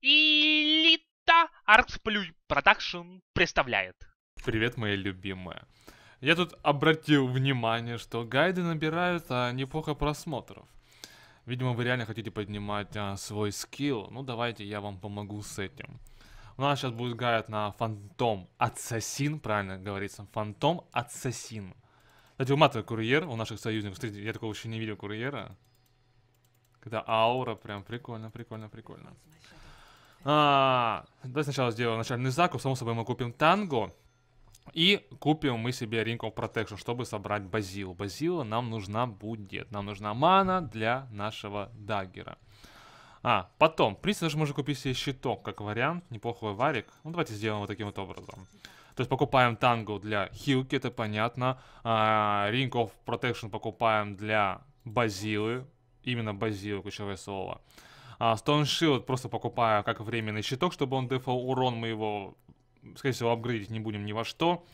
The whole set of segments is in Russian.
Элита Артсплюй Продакшн представляет. Привет, мои любимые. Я тут обратил внимание, что гайды набирают а, неплохо просмотров. Видимо, вы реально хотите поднимать а, свой скилл. Ну, давайте я вам помогу с этим. У нас сейчас будет гайд на Фантом Ассасин, правильно говорится. Фантом Ассасин. Кстати, у уматывает курьер у наших союзников. Смотрите, я такого еще не видел курьера. Когда аура, прям прикольно, прикольно, прикольно. А, давай сначала сделаем начальный закуп. Само собой, мы купим танго. И купим мы себе Ring of Protection, чтобы собрать базилу. Базила нам нужна будет. Нам нужна мана для нашего даггера. А, потом, в принципе, даже можно купить себе щиток, как вариант. Неплохой варик. Ну, давайте сделаем вот таким вот образом. То есть покупаем танго для хилки, это понятно. А, Ring of Protection покупаем для базилы. Именно базилы, ключевое слово а, Стоуншилд просто покупаю как временный щиток, чтобы он дефал урон, мы его, скорее всего, апгрейдить не будем ни во что.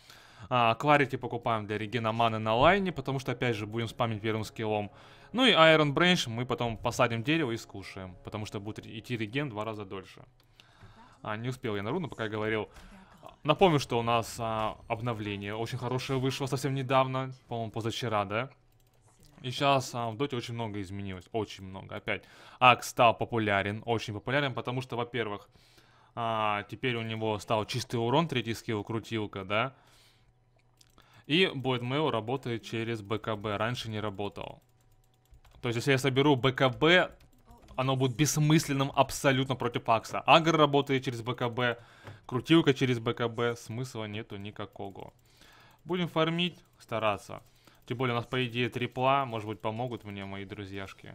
А, покупаем для регена маны на лайне, потому что, опять же, будем спамить первым скиллом. Ну и Iron Branch мы потом посадим дерево и скушаем, потому что будет идти реген два раза дольше. А, не успел я на руну, пока я говорил. Напомню, что у нас а, обновление очень хорошее вышло совсем недавно, по-моему, позавчера, да? И сейчас а, в Доте очень много изменилось, очень много. Опять, Акс стал популярен, очень популярен, потому что, во-первых, а, теперь у него стал чистый урон, третий скилл, крутилка, да. И Бойдмейл работает через БКБ, раньше не работал. То есть, если я соберу БКБ, оно будет бессмысленным абсолютно против Акса. Агр работает через БКБ, крутилка через БКБ, смысла нету никакого. Будем фармить, стараться. Тем более у нас, по идее, трипла. Может быть, помогут мне мои друзьяшки.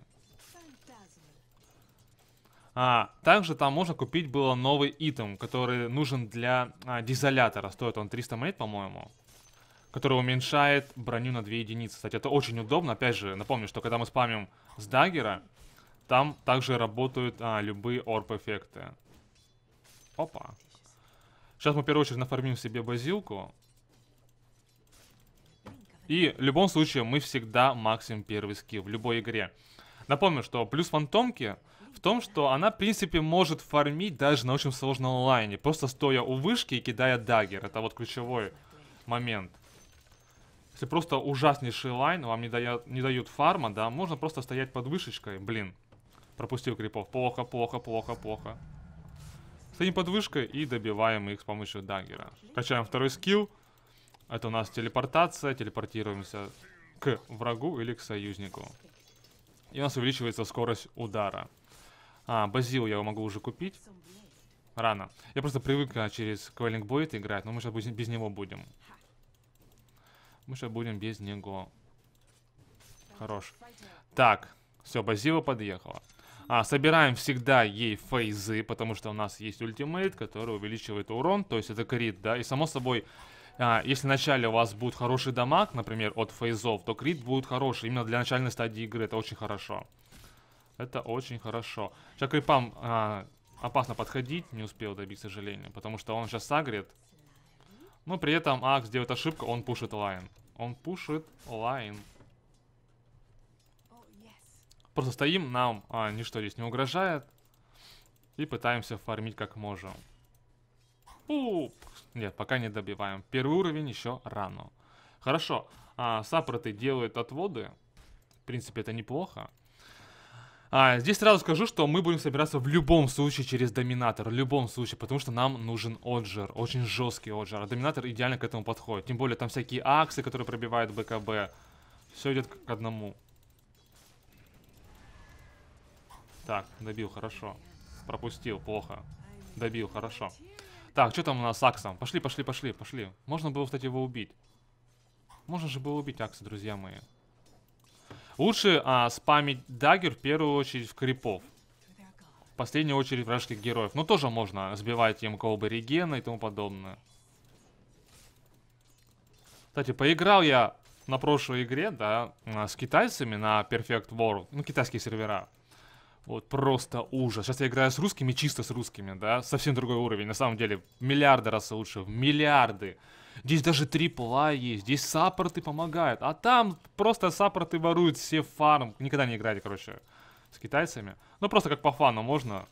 А, также там можно купить было новый итем, который нужен для а, дизолятора. Стоит он 300 монет, по-моему. Который уменьшает броню на 2 единицы. Кстати, это очень удобно. Опять же, напомню, что когда мы спамим с даггера, там также работают а, любые орб-эффекты. Опа. Сейчас мы в первую очередь нафармим себе базилку. И в любом случае мы всегда максим первый скилл в любой игре. Напомню, что плюс фантомки в том, что она, в принципе, может фармить даже на очень сложном онлайне, просто стоя у вышки и кидая дагер. Это вот ключевой момент. Если просто ужаснейший лайн, вам не дают, не дают фарма, да, можно просто стоять под вышечкой. Блин, пропустил крипов. Плохо, плохо, плохо, плохо. Стоим под вышкой и добиваем их с помощью даггера. Качаем второй скилл. Это у нас телепортация. Телепортируемся к врагу или к союзнику. И у нас увеличивается скорость удара. А, базил я его могу уже купить. Рано. Я просто привык а, через Quelling Blade играть, но мы сейчас без него будем. Мы сейчас будем без него. Хорош. Так, все, Базила подъехала. А, собираем всегда ей фейзы, потому что у нас есть ультимейт, который увеличивает урон, то есть это крит, да, и само собой а, если в начале у вас будет хороший дамаг, например, от фейзов, то крит будет хороший. Именно для начальной стадии игры это очень хорошо. Это очень хорошо. Сейчас крипам а, опасно подходить, не успел добить, к сожалению. Потому что он сейчас сагрит. Но при этом Акс делает ошибку, он пушит лайн. Он пушит лайн. Просто стоим, нам а, ничто здесь не угрожает. И пытаемся фармить как можем. Пу! Нет, пока не добиваем. Первый уровень еще рано. Хорошо. А, саппорты делают отводы. В принципе, это неплохо. А, здесь сразу скажу, что мы будем собираться в любом случае через Доминатор, в любом случае, потому что нам нужен Оджер, очень жесткий Оджер, а Доминатор идеально к этому подходит, тем более там всякие аксы, которые пробивают БКБ, все идет к одному. Так, добил, хорошо, пропустил, плохо, добил, хорошо. Так, что там у нас с Аксом? Пошли, пошли, пошли, пошли. Можно было, кстати, его убить. Можно же было убить Акса, друзья мои. Лучше а, спамить дагер в первую очередь в крипов. В последнюю очередь вражеских героев. Но ну, тоже можно сбивать им колбы регена и тому подобное. Кстати, поиграл я на прошлой игре, да, а, с китайцами на Perfect World. Ну, китайские сервера. Вот просто ужас. Сейчас я играю с русскими, чисто с русскими, да? Совсем другой уровень. На самом деле, в миллиарды раз лучше. В миллиарды. Здесь даже трипла есть, здесь саппорты помогают. А там просто саппорты воруют все фарм. Никогда не играли, короче, с китайцами. Ну, просто как по фану можно.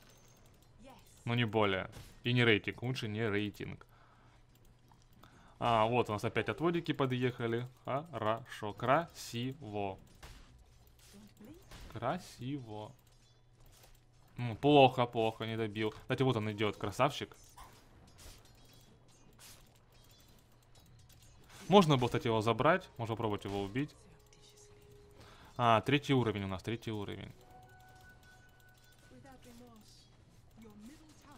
Но не более. И не рейтинг. Лучше не рейтинг. А, вот у нас опять отводики подъехали. Хорошо. Красиво. Красиво. Плохо, плохо, не добил. Кстати, вот он идет, красавчик. Можно было, кстати, его забрать. Можно пробовать его убить. А, третий уровень у нас, третий уровень.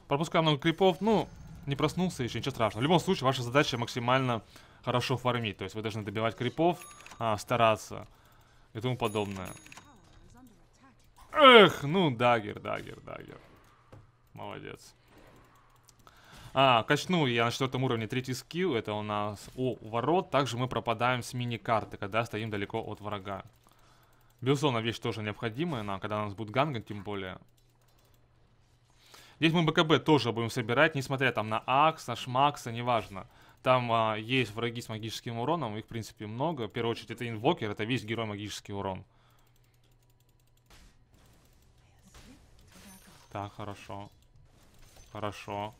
Пропускаем много крипов. Ну, не проснулся еще, ничего страшного. В любом случае, ваша задача максимально хорошо фармить. То есть вы должны добивать крипов, а, стараться и тому подобное. Эх, ну, дагер, дагер, дагер. Молодец. А, качнул я на четвертом уровне третий скилл. Это у нас у ворот. Также мы пропадаем с мини-карты, когда стоим далеко от врага. Безусловно, вещь тоже необходимая, нам, когда у нас будет гангать, тем более. Здесь мы БКБ тоже будем собирать, несмотря там на Акс, на Шмакса, неважно. Там а, есть враги с магическим уроном, их в принципе много. В первую очередь это инвокер, это весь герой магический урон. Так, хорошо. Хорошо.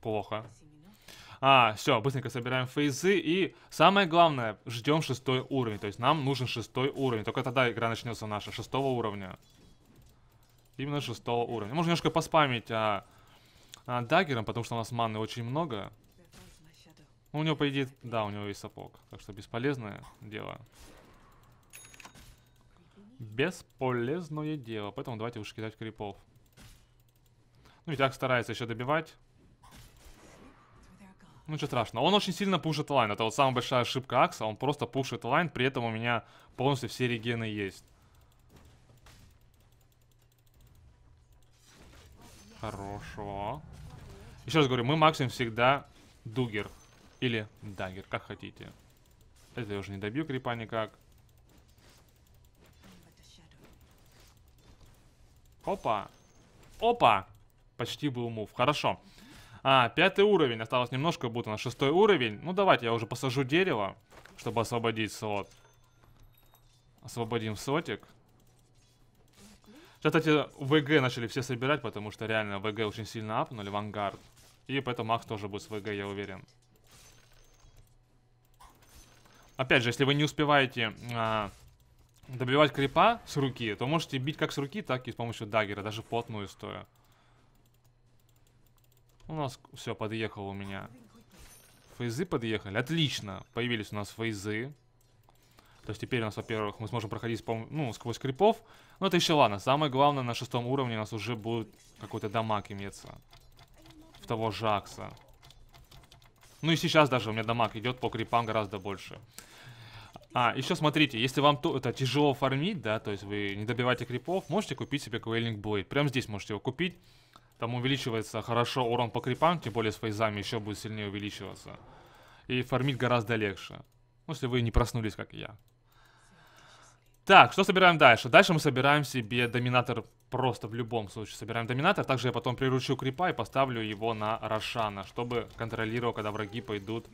Плохо. А, все, быстренько собираем фейзы. И самое главное, ждем шестой уровень. То есть нам нужен шестой уровень. Только тогда игра начнется наша. Шестого уровня. Именно шестого уровня. Можно немножко поспамить а, а, даггером, потому что у нас маны очень много. Ну, у него, по идее, да, у него есть сапог. Так что бесполезное дело. Бесполезное дело. Поэтому давайте уж кидать крипов. Ну и так старается еще добивать. Ну ничего страшного. Он очень сильно пушит лайн. Это вот самая большая ошибка Акса. Он просто пушит лайн. При этом у меня полностью все регены есть. Хорошо. Еще раз говорю, мы максимум всегда дугер. Или дагер, как хотите. Это я уже не добью крипа никак. Опа. Опа. Почти был мув. Хорошо. А, пятый уровень. Осталось немножко, будто на шестой уровень. Ну, давайте я уже посажу дерево, чтобы освободить слот. Освободим слотик. Сейчас, кстати, ВГ начали все собирать, потому что реально ВГ очень сильно апнули, вангард. И поэтому Макс тоже будет с ВГ, я уверен. Опять же, если вы не успеваете а, добивать крипа с руки, то можете бить как с руки, так и с помощью даггера, даже плотную стоя. У нас все, подъехало у меня. Фейзы подъехали. Отлично. Появились у нас фейзы. То есть теперь у нас, во-первых, мы сможем проходить ну, сквозь крипов. Но это еще ладно. Самое главное, на шестом уровне у нас уже будет какой-то дамаг иметься. В того Жакса. Ну и сейчас даже у меня дамаг идет по крипам гораздо больше. А, еще смотрите, если вам то, это тяжело фармить, да, то есть вы не добиваете крипов, можете купить себе Quailing Blade. Прямо здесь можете его купить. Там увеличивается хорошо урон по крипам, тем более с фейзами еще будет сильнее увеличиваться. И фармить гораздо легче. Ну, если вы не проснулись, как я. Так, что собираем дальше? Дальше мы собираем себе доминатор просто в любом случае. Собираем доминатор, также я потом приручу крипа и поставлю его на Рошана, чтобы контролировал, когда враги пойдут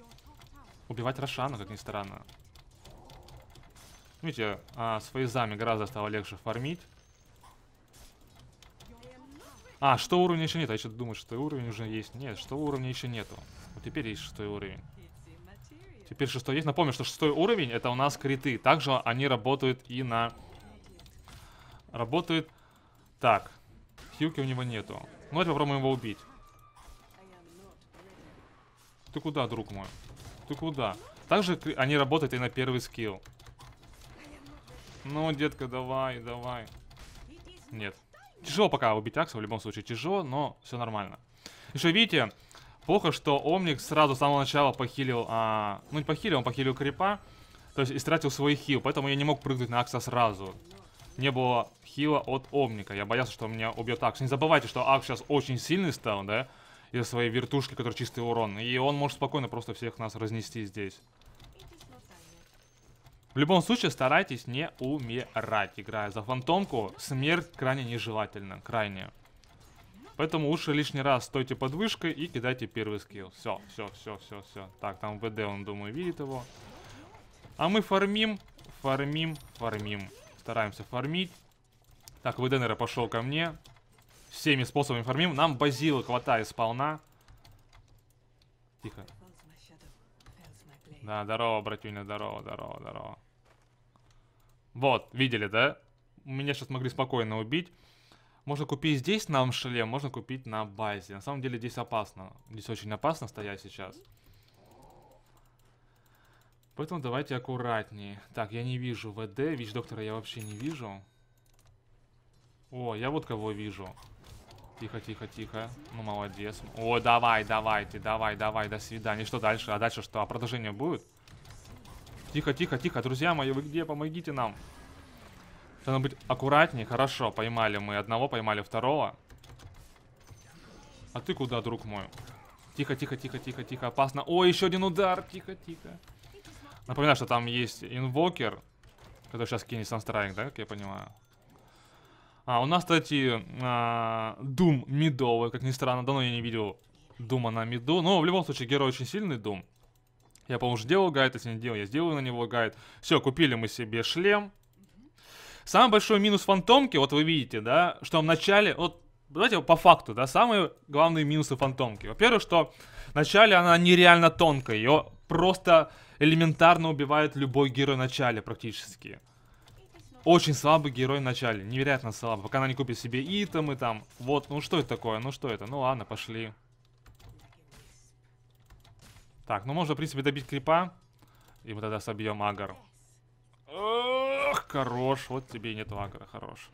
убивать Рошана, как ни странно. Видите, а, с фейзами гораздо стало легче фармить. А, что уровня еще нет? А я что-то думаю, что уровень уже есть. Нет, что уровня еще нету. Вот теперь есть шестой уровень. Теперь шестой есть. Напомню, что шестой уровень это у нас криты. Также они работают и на... Работают... Так. Хилки у него нету. Ну, давайте попробуем его убить. Ты куда, друг мой? Ты куда? Также они работают и на первый скилл. Ну, детка, давай, давай. Нет. Тяжело пока убить Акса, в любом случае тяжело, но все нормально. Еще видите, плохо, что Омник сразу с самого начала похилил, а... ну не похилил, он похилил крипа, то есть истратил свой хил, поэтому я не мог прыгнуть на Акса сразу. Не было хила от Омника, я боялся, что меня убьет Акс. Не забывайте, что Акс сейчас очень сильный стал, да, из-за своей вертушки, которая чистый урон, и он может спокойно просто всех нас разнести здесь. В любом случае, старайтесь не умирать, играя за фантомку. Смерть крайне нежелательна, крайне. Поэтому лучше лишний раз стойте под вышкой и кидайте первый скилл. Все, все, все, все, все. Так, там ВД, он, думаю, видит его. А мы фармим, фармим, фармим. Стараемся фармить. Так, ВД, наверное, пошел ко мне. Всеми способами фармим. Нам базилы хватает сполна. Тихо. Да, здорово, братюня, здорово, здорово, здорово. Вот, видели, да? Меня сейчас могли спокойно убить. Можно купить здесь нам шлем, можно купить на базе. На самом деле здесь опасно. Здесь очень опасно стоять сейчас. Поэтому давайте аккуратнее. Так, я не вижу ВД. ВИЧ-доктора я вообще не вижу. О, я вот кого вижу. Тихо, тихо, тихо. Ну, молодец. О, давай, давайте, давай, давай, до свидания. Что дальше? А дальше что? А продолжение будет? Тихо, тихо, тихо, друзья мои, вы где? Помогите нам. Надо быть аккуратнее. Хорошо, поймали мы одного, поймали второго. А ты куда, друг мой? Тихо, тихо, тихо, тихо, тихо, опасно. О, еще один удар, тихо, тихо. Напоминаю, что там есть инвокер, который сейчас кинет санстрайк, да, как я понимаю. А, у нас, кстати, Дум а, э, медовый, как ни странно, давно я не видел Дума на меду. Но ну, в любом случае, герой очень сильный Дум. Я, по-моему, уже делал гайд, если не делал, я сделаю на него гайд. Все, купили мы себе шлем. Самый большой минус фантомки, вот вы видите, да, что в начале, вот давайте по факту, да, самые главные минусы фантомки. Во-первых, что в начале она нереально тонкая, ее просто элементарно убивает любой герой в начале практически. Очень слабый герой в начале, невероятно слабый, пока она не купит себе итамы там. Вот, ну что это такое, ну что это, ну ладно, пошли. Так, ну можно, в принципе, добить крипа. И мы тогда собьем агар. Ох, хорош. Вот тебе и нет агара, хорош.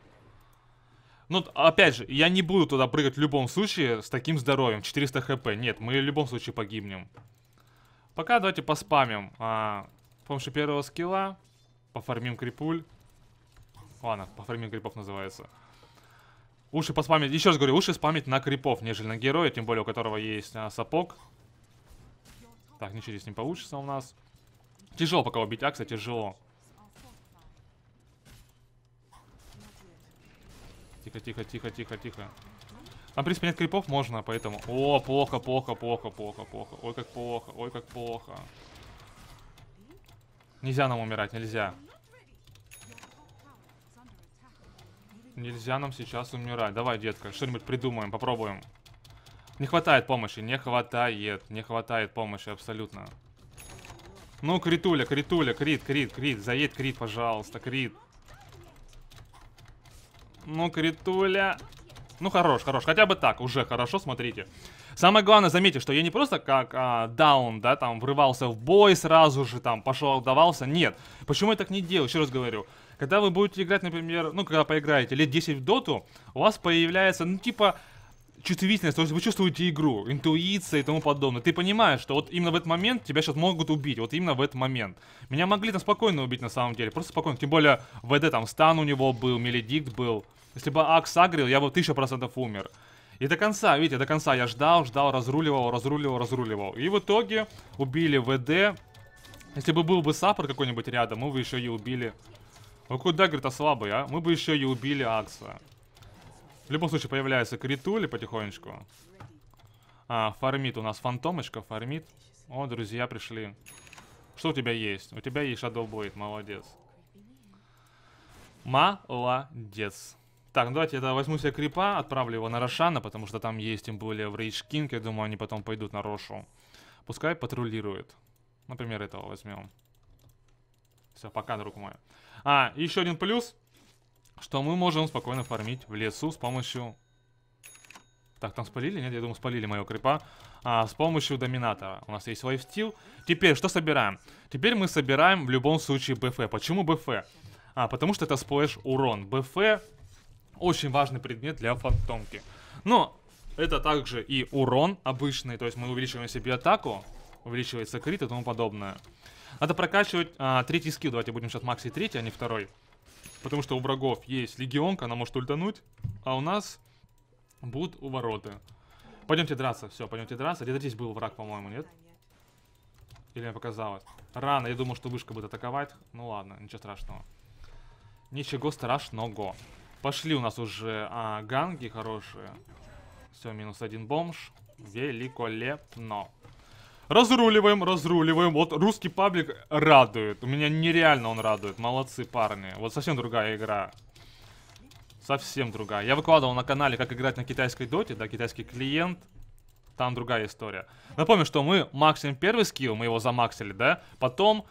Ну, опять же, я не буду туда прыгать в любом случае с таким здоровьем. 400 хп. Нет, мы в любом случае погибнем. Пока давайте поспамим. А, с помощью первого скилла. Пофармим крипуль. Ладно, пофармим крипов называется. Лучше поспамить, еще раз говорю, лучше спамить на крипов, нежели на героя, тем более у которого есть а, сапог. Так, ничего здесь не получится у нас. Тяжело пока убить Акса, тяжело. Тихо, тихо, тихо, тихо, тихо. Там, в принципе, нет крипов, можно, поэтому... О, плохо, плохо, плохо, плохо, плохо. Ой, как плохо, ой, как плохо. Нельзя нам умирать, нельзя. Нельзя нам сейчас умирать. Давай, детка, что-нибудь придумаем, попробуем. Не хватает помощи, не хватает, не хватает помощи абсолютно. Ну, критуля, критуля, крит, крит, крит, заедь крит, пожалуйста, крит. Ну, критуля. Ну, хорош, хорош, хотя бы так, уже хорошо, смотрите. Самое главное, заметьте, что я не просто как а, даун, да, там, врывался в бой сразу же, там, пошел, отдавался, нет. Почему я так не делаю, еще раз говорю. Когда вы будете играть, например, ну, когда поиграете лет 10 в доту, у вас появляется, ну, типа, чувствительность, то есть вы чувствуете игру, интуиция и тому подобное. Ты понимаешь, что вот именно в этот момент тебя сейчас могут убить, вот именно в этот момент. Меня могли там спокойно убить на самом деле, просто спокойно. Тем более ВД там стан у него был, Меледикт был. Если бы Акс агрил, я бы тысяча процентов умер. И до конца, видите, до конца я ждал, ждал, разруливал, разруливал, разруливал. И в итоге убили ВД. Если бы был бы саппорт какой-нибудь рядом, мы бы еще и убили. А куда, говорит, а слабый, а? Мы бы еще и убили Акса любом случае появляются критули потихонечку. А, фармит у нас фантомочка, фармит. О, друзья пришли. Что у тебя есть? У тебя есть Shadow Blade, молодец. Молодец. Так, ну давайте я возьму себе крипа, отправлю его на Рошана, потому что там есть тем более в Рейдж Кинг, я думаю, они потом пойдут на Рошу. Пускай патрулирует. Например, этого возьмем. Все, пока, друг мой. А, еще один плюс что мы можем спокойно фармить в лесу с помощью... Так, там спалили? Нет, я думаю, спалили моего крипа. А, с помощью доминатора. У нас есть Wave Steel. Теперь, что собираем? Теперь мы собираем в любом случае БФ. Почему БФ? А, потому что это сплэш урон. БФ очень важный предмет для фантомки. Но это также и урон обычный. То есть мы увеличиваем себе атаку. Увеличивается крит и тому подобное. Надо прокачивать а, третий скилл. Давайте будем сейчас макси третий, а не второй. Потому что у врагов есть легионка, она может ультануть. А у нас будут увороты. Пойдемте драться, все, пойдемте драться. Где-то здесь был враг, по-моему, нет? Или мне показалось? Рано, я думал, что вышка будет атаковать. Ну ладно, ничего страшного. Ничего страшного. Пошли у нас уже а, ганги хорошие. Все, минус один бомж. Великолепно. Разруливаем, разруливаем. Вот русский паблик радует. У меня нереально он радует. Молодцы, парни. Вот совсем другая игра. Совсем другая. Я выкладывал на канале, как играть на китайской доте, да, китайский клиент. Там другая история. Напомню, что мы максим первый скилл, мы его замаксили, да? Потом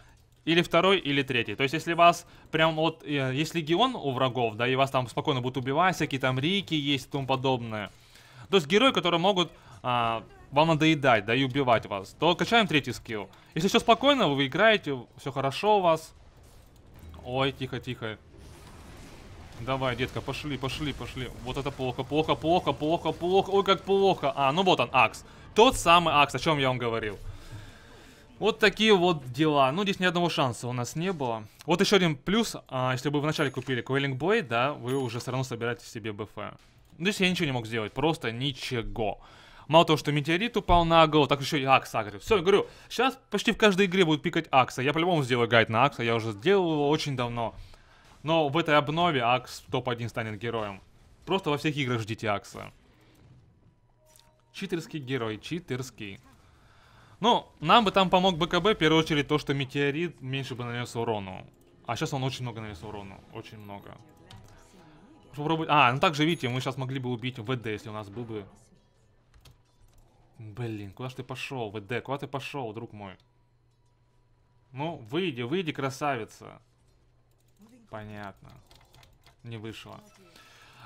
или второй, или третий. То есть, если вас прям вот... Э, если легион у врагов, да, и вас там спокойно будут убивать, всякие там рики есть и тому подобное. То есть, герои, которые могут... А, вам надоедать, да и убивать вас, то качаем третий скилл. Если все спокойно, вы играете, все хорошо у вас. Ой, тихо-тихо. Давай, детка, пошли, пошли, пошли. Вот это плохо, плохо, плохо, плохо, плохо. Ой, как плохо. А, ну вот он, Акс. Тот самый Акс, о чем я вам говорил. Вот такие вот дела. Ну, здесь ни одного шанса у нас не было. Вот еще один плюс. А, если бы вы вначале купили Coiling Blade, да, вы уже все равно собираете себе БФ. Ну, здесь я ничего не мог сделать, просто ничего. Мало того, что метеорит упал на голову, так еще и Акс агрит. Все, говорю, сейчас почти в каждой игре будут пикать Акса. Я по-любому сделаю гайд на Акса, я уже сделал его очень давно. Но в этой обнове Акс топ-1 станет героем. Просто во всех играх ждите Акса. Читерский герой, читерский. Ну, нам бы там помог БКБ, в первую очередь, то, что метеорит меньше бы нанес урону. А сейчас он очень много нанес урону, очень много. Попробовать... А, ну также, видите, мы сейчас могли бы убить ВД, если у нас был бы Блин, куда ж ты пошел, ВД, куда ты пошел, друг мой? Ну, выйди, выйди, красавица. Понятно. Не вышло.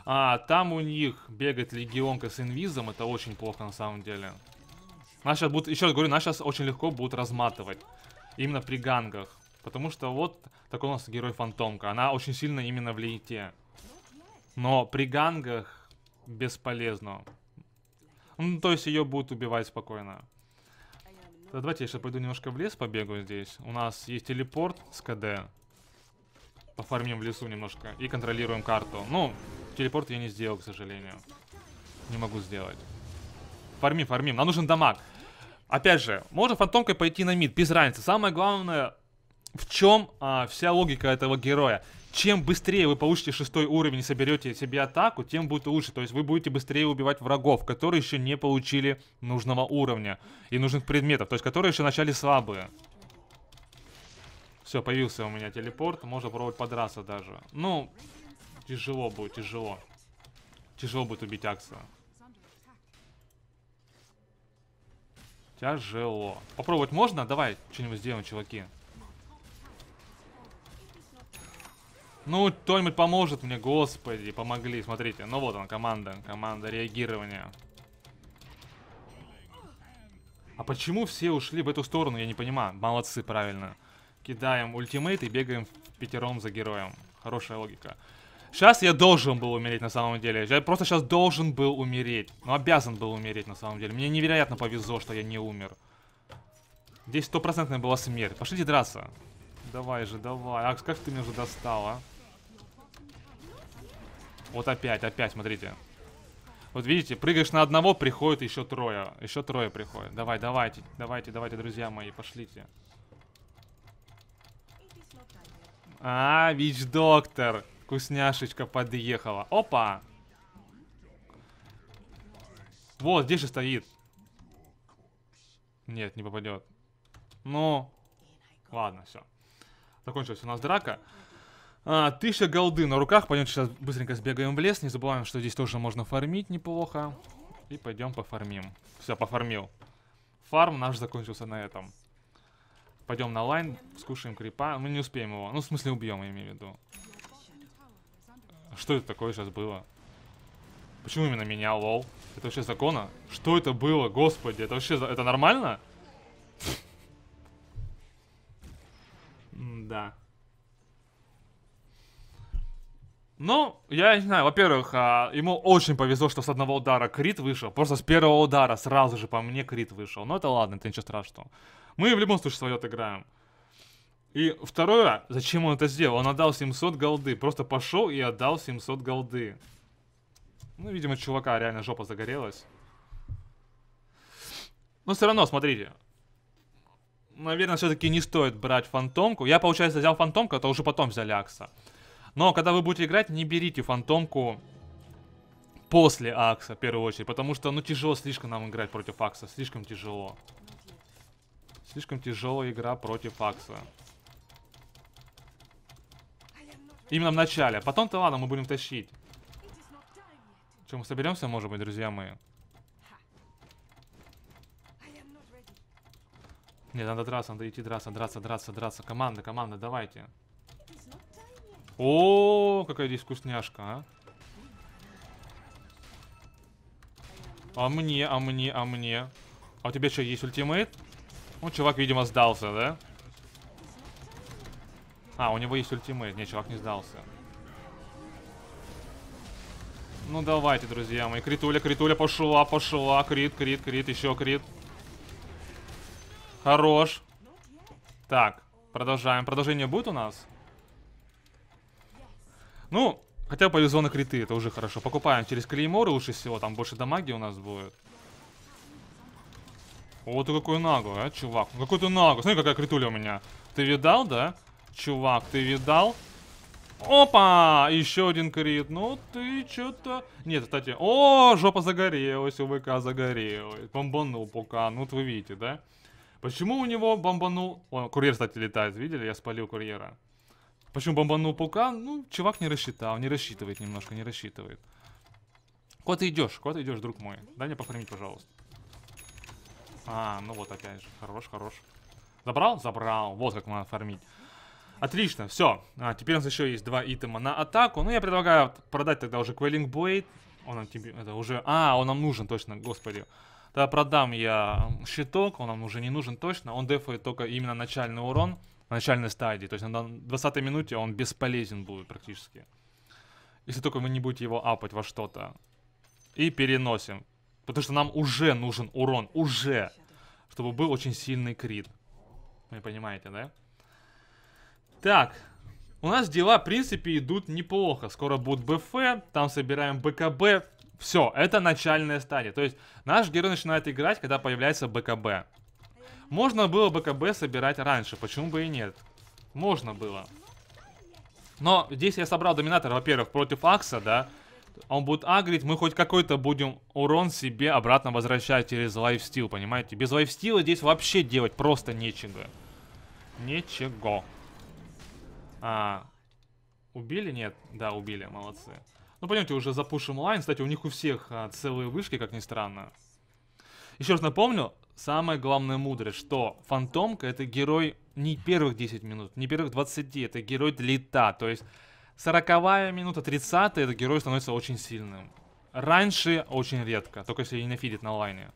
А, там у них бегает легионка с инвизом, это очень плохо на самом деле. Нас сейчас будут, еще раз говорю, нас сейчас очень легко будут разматывать. Именно при гангах. Потому что вот такой у нас герой Фантомка. Она очень сильно именно в лейте. Но при гангах бесполезно. Ну, то есть ее будут убивать спокойно. А да, давайте я сейчас пойду немножко в лес побегу здесь. У нас есть телепорт с КД. Пофармим в лесу немножко. И контролируем карту. Ну, телепорт я не сделал, к сожалению. Не могу сделать. Фармим, фармим. Нам нужен дамаг. Опять же, можно фантомкой пойти на мид, без разницы. Самое главное, в чем а, вся логика этого героя чем быстрее вы получите шестой уровень и соберете себе атаку, тем будет лучше. То есть вы будете быстрее убивать врагов, которые еще не получили нужного уровня и нужных предметов, то есть которые еще начали слабые. Все, появился у меня телепорт, можно пробовать подраться даже. Ну, тяжело будет, тяжело. Тяжело будет убить Акса. Тяжело. Попробовать можно? Давай что-нибудь сделаем, чуваки. Ну, кто-нибудь поможет мне, господи, помогли, смотрите. Ну вот он, команда, команда реагирования. А почему все ушли в эту сторону, я не понимаю. Молодцы, правильно. Кидаем ультимейт и бегаем пятером за героем. Хорошая логика. Сейчас я должен был умереть на самом деле. Я просто сейчас должен был умереть. Ну, обязан был умереть на самом деле. Мне невероятно повезло, что я не умер. Здесь стопроцентная была смерть. Пошлите драться. Давай же, давай. А как ты меня уже достала? Вот опять, опять, смотрите. Вот видите, прыгаешь на одного, приходит еще трое. Еще трое приходит. Давай, давайте, давайте, давайте, друзья мои, пошлите. А, ВИЧ-доктор. Вкусняшечка подъехала. Опа! Вот, здесь же стоит. Нет, не попадет. Ну, ладно, все. Закончилась у нас драка. А, тысяча голды на руках. Пойдем сейчас быстренько сбегаем в лес. Не забываем, что здесь тоже можно фармить неплохо. И пойдем пофармим. Все, пофармил. Фарм наш закончился на этом. Пойдем на лайн, скушаем крипа. Мы не успеем его. Ну, в смысле, убьем, я имею в виду. Что это такое сейчас было? Почему именно меня, лол? Это вообще закона? Что это было, господи? Это вообще... Это нормально? Да. Ну, я не знаю, во-первых, а, ему очень повезло, что с одного удара крит вышел. Просто с первого удара сразу же по мне крит вышел. Но это ладно, это ничего страшного. Мы в любом случае свое отыграем. И второе, зачем он это сделал? Он отдал 700 голды. Просто пошел и отдал 700 голды. Ну, видимо, чувака реально жопа загорелась. Но все равно, смотрите. Наверное, все-таки не стоит брать фантомку. Я, получается, взял фантомку, а то уже потом взяли Акса. Но когда вы будете играть, не берите фантомку после Акса, в первую очередь. Потому что, ну, тяжело слишком нам играть против Акса. Слишком тяжело. Слишком тяжелая игра против Акса. Именно в начале. Потом-то ладно, мы будем тащить. Чем мы соберемся, может быть, друзья мои? Нет, надо драться, надо идти драться, драться, драться, драться. Команда, команда, давайте. Давайте. О, какая здесь вкусняшка, а. А мне, а мне, а мне. А у тебя что, есть ультимейт? Ну, чувак, видимо, сдался, да? А, у него есть ультимейт. Не, чувак не сдался. Ну, давайте, друзья мои. Критуля, критуля, пошла, пошла. Крит, крит, крит, еще крит. Хорош. Так, продолжаем. Продолжение будет у нас? Ну, хотя бы повезло на криты, это уже хорошо. Покупаем через клейморы лучше всего, там больше дамаги у нас будет. Вот ты какой наглый, а, чувак. Ну, какой ты наглый. Смотри, какая критуля у меня. Ты видал, да? Чувак, ты видал? Опа! Еще один крит. Ну ты что-то... Нет, кстати... О, жопа загорелась, у ВК загорелась. Бомбанул пока. Ну вот вы видите, да? Почему у него бомбанул... О, курьер, кстати, летает. Видели? Я спалил курьера. Почему бомбанул паука? Ну, чувак не рассчитал, не рассчитывает немножко, не рассчитывает. Куда ты идешь? Куда ты идешь, друг мой? Дай мне покормить, пожалуйста. А, ну вот опять же. Хорош, хорош. Забрал? Забрал. Вот как надо фармить. Отлично, все. А, теперь у нас еще есть два итема на атаку. Ну, я предлагаю продать тогда уже Quelling Blade. Он нам тебе... Это уже... А, он нам нужен, точно, господи. Тогда продам я щиток, он нам уже не нужен точно. Он дефает только именно начальный урон в начальной стадии. То есть на 20-й минуте он бесполезен будет практически. Если только вы не будете его апать во что-то. И переносим. Потому что нам уже нужен урон. Уже. Чтобы был очень сильный крит. Вы понимаете, да? Так. У нас дела, в принципе, идут неплохо. Скоро будет БФ. Там собираем БКБ. Все, это начальная стадия. То есть наш герой начинает играть, когда появляется БКБ. Можно было БКБ собирать раньше, почему бы и нет. Можно было. Но здесь я собрал доминатор, во-первых, против Акса, да. Он будет агрить, мы хоть какой-то будем урон себе обратно возвращать через лайфстил, понимаете? Без лайфстила здесь вообще делать просто нечего. нечего. А, убили? Нет. Да, убили, молодцы. Ну, понимаете, уже запушим лайн. Кстати, у них у всех а, целые вышки, как ни странно. Еще раз напомню, самая главная мудрость, что Фантомка это герой не первых 10 минут, не первых 20, это герой лета, то есть 40 минута, 30 этот герой становится очень сильным. Раньше очень редко, только если не нафидит на лайне.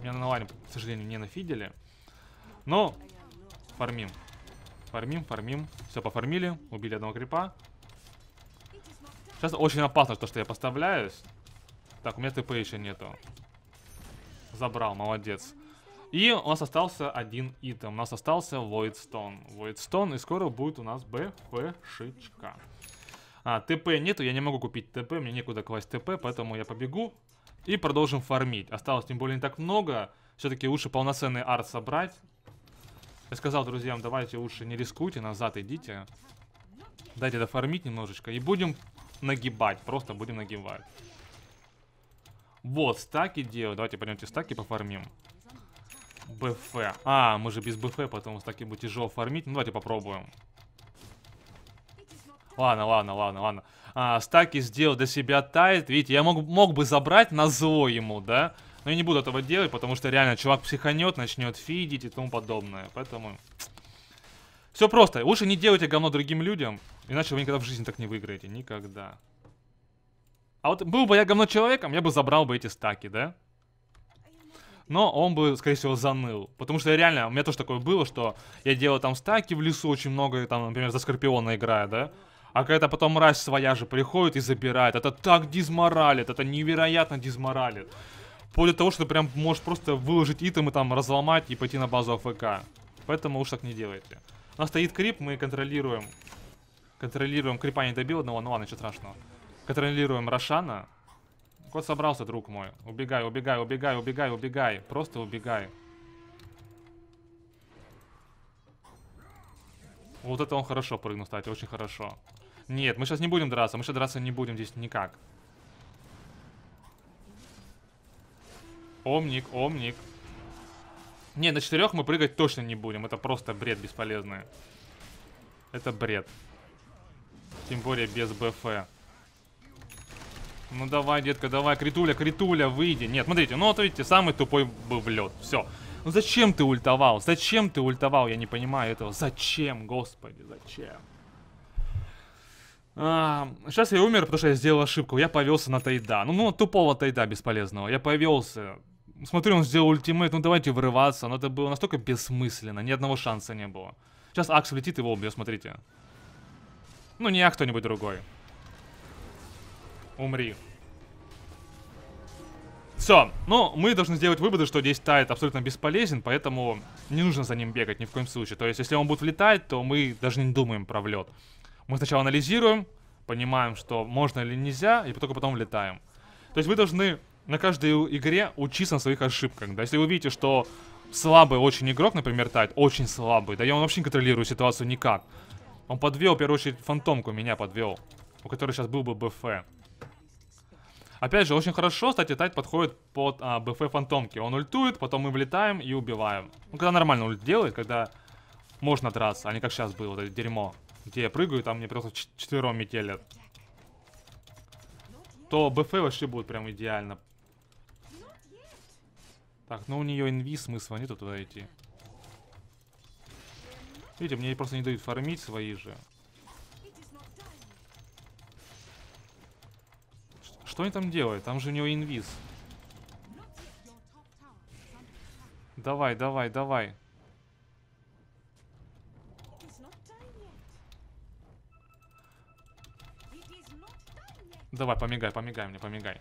Меня на лайне, к сожалению, не нафидели. Но фармим. Фармим, фармим. Все, пофармили. Убили одного крипа. Сейчас очень опасно то, что я поставляюсь. Так, у меня ТП еще нету забрал, молодец. И у нас остался один итем. У нас остался Войдстон. Войдстон, и скоро будет у нас БФшечка. А, ТП нету, я не могу купить ТП, мне некуда класть ТП, поэтому я побегу и продолжим фармить. Осталось тем более не так много, все-таки лучше полноценный арт собрать. Я сказал друзьям, давайте лучше не рискуйте, назад идите. Дайте дофармить немножечко и будем нагибать, просто будем нагибать. Вот, стаки делаю. Давайте пойдемте стаки пофармим. БФ. А, мы же без БФ, поэтому стаки будет тяжело фармить. Ну, давайте попробуем. Ладно, ладно, ладно, ладно. А, стаки сделал для себя тайт. Видите, я мог, мог бы забрать на зло ему, да? Но я не буду этого делать, потому что реально чувак психанет, начнет фидить и тому подобное. Поэтому... Все просто. Лучше не делайте говно другим людям, иначе вы никогда в жизни так не выиграете. Никогда. А вот был бы я говно человеком, я бы забрал бы эти стаки, да? Но он бы, скорее всего, заныл. Потому что реально, у меня тоже такое было, что я делал там стаки в лесу очень много, там, например, за Скорпиона играю, да? А когда потом мразь своя же приходит и забирает, это так дизморалит, это невероятно дизморалит. Вплоть до того, что ты прям можешь просто выложить итемы, там, разломать и пойти на базу АФК. Поэтому уж так не делайте. У нас стоит крип, мы контролируем. Контролируем, крипа не добил одного, ну ладно, ничего страшного. Контролируем Рошана. Кот собрался, друг мой. Убегай, убегай, убегай, убегай, убегай. Просто убегай. Вот это он хорошо прыгнул, кстати, очень хорошо. Нет, мы сейчас не будем драться, мы сейчас драться не будем здесь никак. Омник, омник. Не, на четырех мы прыгать точно не будем. Это просто бред бесполезный. Это бред. Тем более без БФ. Ну давай, детка, давай, критуля, критуля, выйди. Нет, смотрите, ну вот видите, самый тупой был в лед. Все. Ну зачем ты ультовал? Зачем ты ультовал? Я не понимаю этого. Зачем, господи, зачем? А, сейчас я умер, потому что я сделал ошибку. Я повелся на Тайда. Ну, ну, тупого Тайда бесполезного. Я повелся. Смотрю, он сделал ультимейт. Ну, давайте вырываться. Но ну, это было настолько бессмысленно. Ни одного шанса не было. Сейчас Акс летит его убьет, смотрите. Ну, не я, а кто-нибудь другой. Умри. Все, ну, мы должны сделать выводы, что здесь тает абсолютно бесполезен, поэтому не нужно за ним бегать ни в коем случае. То есть, если он будет влетать, то мы даже не думаем про влет. Мы сначала анализируем, понимаем, что можно или нельзя, и только потом влетаем. То есть вы должны на каждой игре учиться на своих ошибках. Да? Если вы видите, что слабый очень игрок, например, тает, очень слабый, да я он вообще не контролирую ситуацию никак. Он подвел, в первую очередь, фантомку меня подвел, у которой сейчас был бы БФ. Опять же, очень хорошо, кстати, Тайт подходит под а, БФ фантомки. Он ультует, потом мы влетаем и убиваем. Ну, когда нормально ульт делает, когда можно драться, а не как сейчас было, вот это дерьмо. Где я прыгаю, там мне просто четвером метелят. То БФ вообще будет прям идеально. Так, ну у нее инви смысла нету туда идти. Видите, мне просто не дают фармить свои же. Что они там делают? Там же у него инвиз. Давай, давай, давай. Давай, помигай, помигай мне, помигай.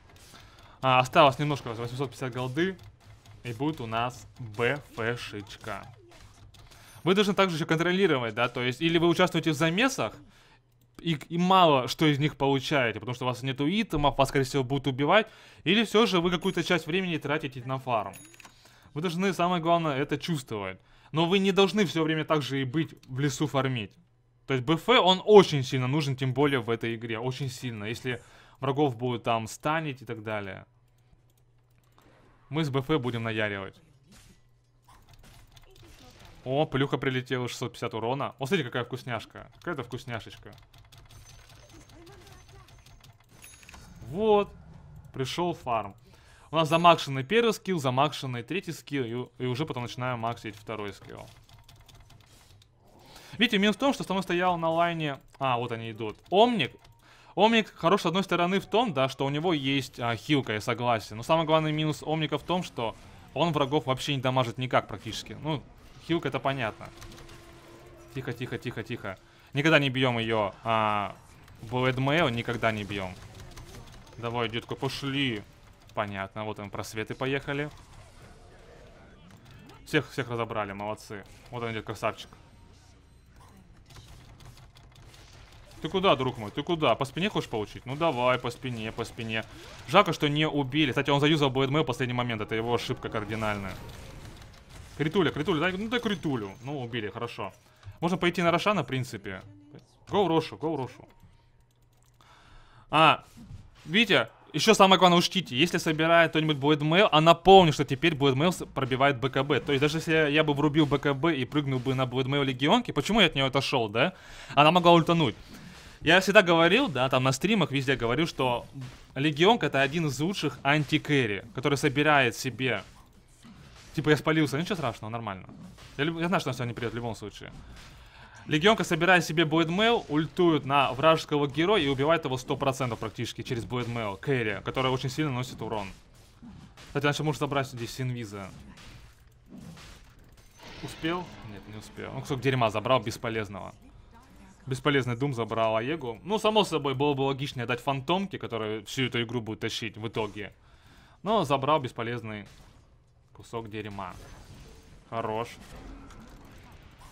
А, осталось немножко, 850 голды. И будет у нас БФшечка. Вы должны также еще контролировать, да, то есть, или вы участвуете в замесах, и, и мало что из них получаете, потому что у вас нету итемов, вас, скорее всего, будут убивать, или все же вы какую-то часть времени тратите на фарм. Вы должны, самое главное, это чувствовать. Но вы не должны все время также и быть в лесу фармить. То есть БФ, он очень сильно нужен, тем более в этой игре, очень сильно, если врагов будет там станить и так далее. Мы с БФ будем наяривать. О, плюха прилетела, 650 урона. Вот смотрите, какая вкусняшка. Какая-то вкусняшечка. Вот, пришел фарм. У нас замакшенный первый скилл, замакшенный третий скилл, и, и уже потом начинаем максить второй скилл. Видите, минус в том, что со мной стоял на лайне... А, вот они идут. Омник. Омник хорош с одной стороны в том, да, что у него есть а, хилка, я согласен. Но самый главный минус Омника в том, что он врагов вообще не дамажит никак практически. Ну, хилка это понятно. Тихо, тихо, тихо, тихо. Никогда не бьем ее а, Блэдмейл, никогда не бьем. Давай, детка, пошли. Понятно, вот он, просветы поехали. Всех, всех разобрали, молодцы. Вот он идет, красавчик. Ты куда, друг мой? Ты куда? По спине хочешь получить? Ну давай, по спине, по спине. Жалко, что не убили. Кстати, он заюзал Блэдмейл в последний момент. Это его ошибка кардинальная. Критуля, критуля, дай, ну дай критулю. Ну, убили, хорошо. Можно пойти на Рошана, в принципе. Гоу Рошу, гоу Рошу. А, видите, еще самое главное, учтите, если собирает кто-нибудь Блэдмейл, она а помнит, что теперь Блэдмейл пробивает БКБ. То есть даже если я бы врубил БКБ и прыгнул бы на Блэдмейл Легионки, почему я от нее отошел, да? Она могла ультануть. Я всегда говорил, да, там на стримах везде говорю, что Легионка это один из лучших антикэри, который собирает себе... Типа я спалился, ничего страшного, нормально. Я, я знаю, что он сегодня придет в любом случае. Легионка, собирает себе Блэдмейл, ультует на вражеского героя и убивает его 100% практически через Блэдмейл. Кэрри, которая очень сильно носит урон. Кстати, иначе может забрать здесь Синвиза. Успел? Нет, не успел. Ну, кусок дерьма забрал, бесполезного. Бесполезный Дум забрал Аегу. Ну, само собой, было бы логичнее дать фантомке, которая всю эту игру будет тащить в итоге. Но забрал бесполезный кусок дерьма. Хорош.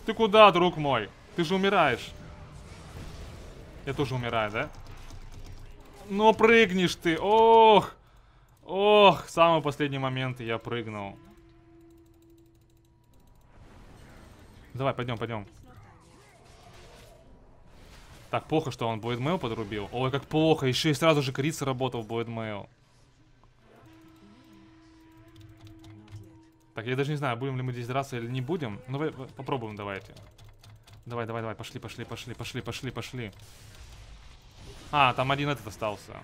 Ты куда, друг мой? Ты же умираешь. Я тоже умираю, да? Но ну, прыгнешь ты. Ох. Ох, самый последний момент я прыгнул. Давай, пойдем, пойдем. Так, плохо, что он Блэдмейл подрубил. Ой, как плохо. Еще и сразу же Криц работал Блэдмейл. Так, я даже не знаю, будем ли мы здесь драться или не будем. Ну, попробуем давайте. Давай, давай, давай, пошли, пошли, пошли, пошли, пошли, пошли. А, там один этот остался.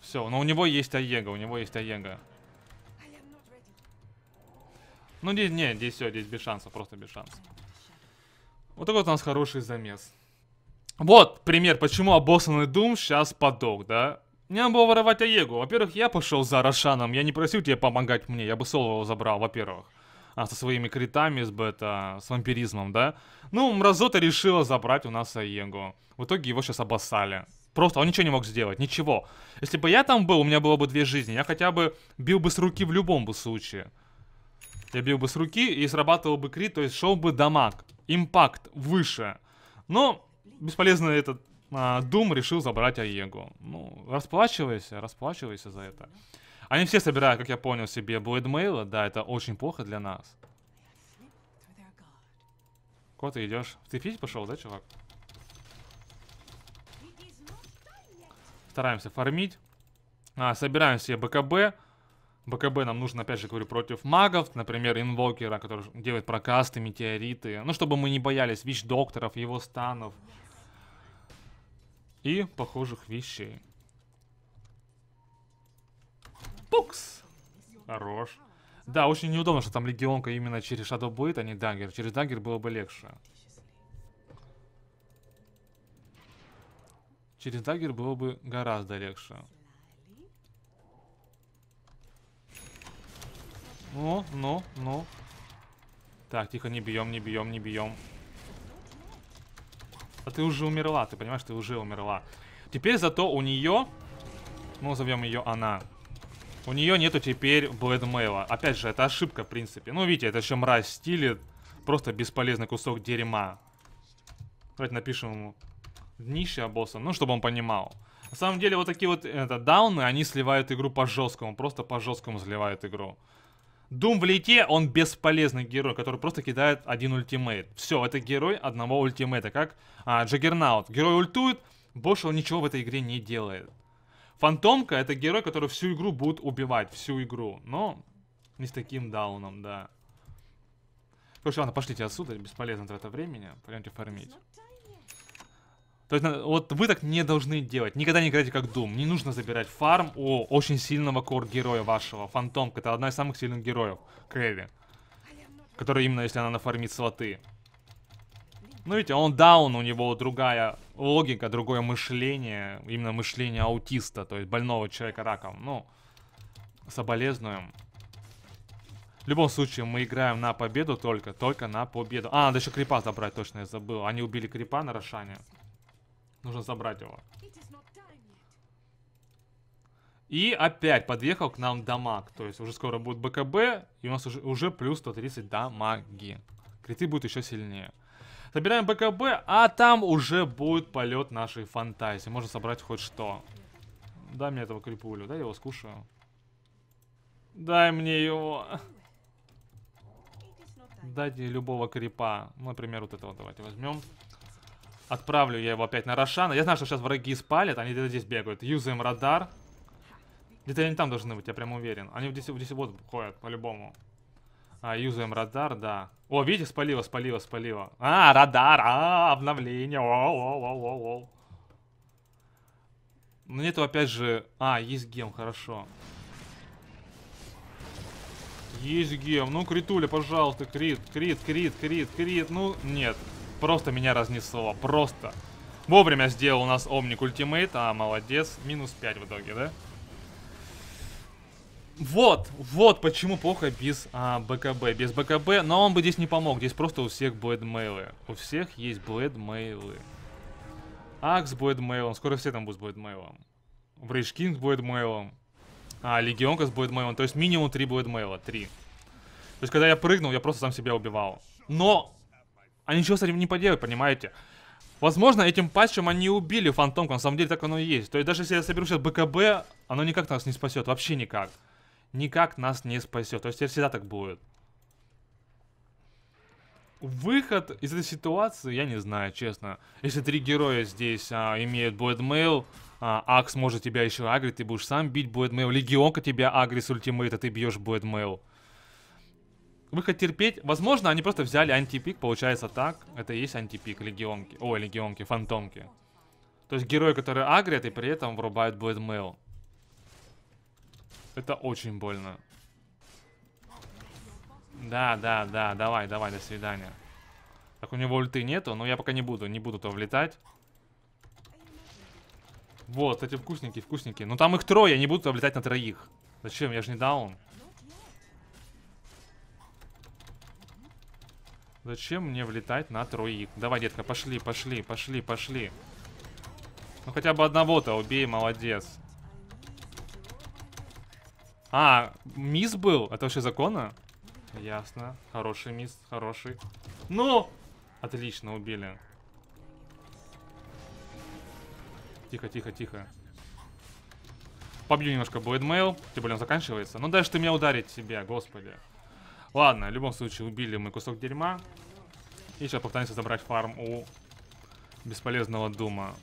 Все, но у него есть Аега, у него есть Аега. Ну, здесь, не, здесь все, здесь без шансов, просто без шансов. Вот такой вот у нас хороший замес. Вот пример, почему обоссанный Дум сейчас подох, да? Не надо было воровать Аегу. Во-первых, я пошел за Рошаном, я не просил тебя помогать мне, я бы Соло его забрал, во-первых а, со своими критами, с бета, с вампиризмом, да. Ну, Мразота решила забрать у нас Аего. В итоге его сейчас обоссали. Просто он ничего не мог сделать, ничего. Если бы я там был, у меня было бы две жизни. Я хотя бы бил бы с руки в любом бы случае. Я бил бы с руки и срабатывал бы крит, то есть шел бы дамаг. Импакт выше. Но бесполезно этот а, Дум решил забрать Аего. Ну, расплачивайся, расплачивайся за это. Они все собирают, как я понял, себе блэдмейла. Да, это очень плохо для нас. Кот, ты идешь? Ты пить пошел, да, чувак? Стараемся фармить. А, собираем себе БКБ. БКБ нам нужно, опять же говорю, против магов, например, инвокера, который делает прокасты, метеориты. Ну, чтобы мы не боялись вич-докторов, его станов и похожих вещей. Пукс! Хорош. Да, очень неудобно, что там легионка именно через Shadow Blade, а не Dagger. Через Dagger было бы легче. Через Dagger было бы гораздо легче. Ну, ну, ну. Так, тихо, не бьем, не бьем, не бьем. А ты уже умерла, ты понимаешь, ты уже умерла. Теперь зато у нее, ну, зовем ее она. У нее нету теперь блэдмейла. Опять же, это ошибка, в принципе. Ну, видите, это еще мразь стиле. Просто бесполезный кусок дерьма. Давайте напишем ему днище босса, ну, чтобы он понимал. На самом деле, вот такие вот э, это, дауны, они сливают игру по-жесткому. Просто по-жесткому сливают игру. Дум в лите, он бесполезный герой, который просто кидает один ультимейт. Все, это герой одного ультимейта, как а, Джаггернаут. Герой ультует, больше он ничего в этой игре не делает. Фантомка это герой, который всю игру будет убивать, всю игру. Но не с таким дауном, да. Короче, ладно, пошлите отсюда, бесполезно трата времени. Пойдемте фармить. То есть, вот вы так не должны делать. Никогда не играйте как дум, Не нужно забирать фарм у очень сильного кор-героя вашего. Фантомка, это одна из самых сильных героев. Крэви. Которая именно, если она нафармит слоты. Ну, видите, он даун, у него другая логика, другое мышление, именно мышление аутиста, то есть больного человека раком. Ну, соболезнуем. В любом случае, мы играем на победу только, только на победу. А, надо еще крипа забрать, точно я забыл. Они убили крипа на Рошане. Нужно забрать его. И опять подъехал к нам дамаг. То есть уже скоро будет БКБ, и у нас уже, уже плюс 130 дамаги. Криты будут еще сильнее. Собираем БКБ, а там уже будет полет нашей фантазии. Можно собрать хоть что. Дай мне этого крипулю, да, я его скушаю. Дай мне его. Дайте любого крипа. Ну, например, вот этого давайте возьмем. Отправлю я его опять на Рошана. Я знаю, что сейчас враги спалят, они где-то здесь бегают. Юзаем радар. Где-то они там должны быть, я прям уверен. Они здесь, здесь вот ходят, по-любому. А, юзаем радар, да. О, видите, спалило, спалило, спалило. А, радар, а, обновление, о, о, о, о, о. Ну нету опять же... А, есть гем, хорошо. Есть гем. Ну, критуля, пожалуйста, крит, крит, крит, крит, крит. Ну, нет. Просто меня разнесло, просто. Вовремя сделал у нас Омник ультимейт, а молодец. Минус 5 в итоге, да? Вот, вот почему плохо без а, БКБ. Без БКБ, но он бы здесь не помог. Здесь просто у всех блэдмейлы. У всех есть блэдмейлы. Акс с блэдмейлом. Скоро все там будут с блэдмейлом. Брейшкин с блэдмейлом. А, Легионка с блэдмейлом. То есть минимум три блэдмейла. Три. То есть когда я прыгнул, я просто сам себя убивал. Но! они ничего с этим не поделать, понимаете? Возможно, этим патчем они убили фантомку. На самом деле так оно и есть. То есть даже если я соберу сейчас БКБ, оно никак нас не спасет. Вообще никак никак нас не спасет. То есть, это всегда так будет. Выход из этой ситуации, я не знаю, честно. Если три героя здесь а, имеют Блэдмейл, а, Акс может тебя еще агрить, ты будешь сам бить Блэдмейл. Легионка тебя агрит с ультимейта, ты бьешь Блэдмейл. Выход терпеть. Возможно, они просто взяли антипик, получается так. Это и есть антипик легионки. Ой, легионки, фантомки. То есть герои, которые агрят и при этом врубают Блэдмейл. Это очень больно. Да, да, да, давай, давай, до свидания. Так, у него ульты нету, но я пока не буду, не буду то влетать. Вот, эти вкусники, вкусники. Но ну, там их трое, я не буду то влетать на троих. Зачем, я же не даун. Зачем мне влетать на троих? Давай, детка, пошли, пошли, пошли, пошли. Ну хотя бы одного-то убей, молодец. А, мисс был? Это вообще законно? Ясно. Хороший мисс, хороший. Ну! Отлично, убили. Тихо, тихо, тихо. Побью немножко Блэдмейл. Тем более он заканчивается. Ну дальше ты меня ударить тебя, господи. Ладно, в любом случае убили мы кусок дерьма. И сейчас попытаемся забрать фарм у бесполезного Дума.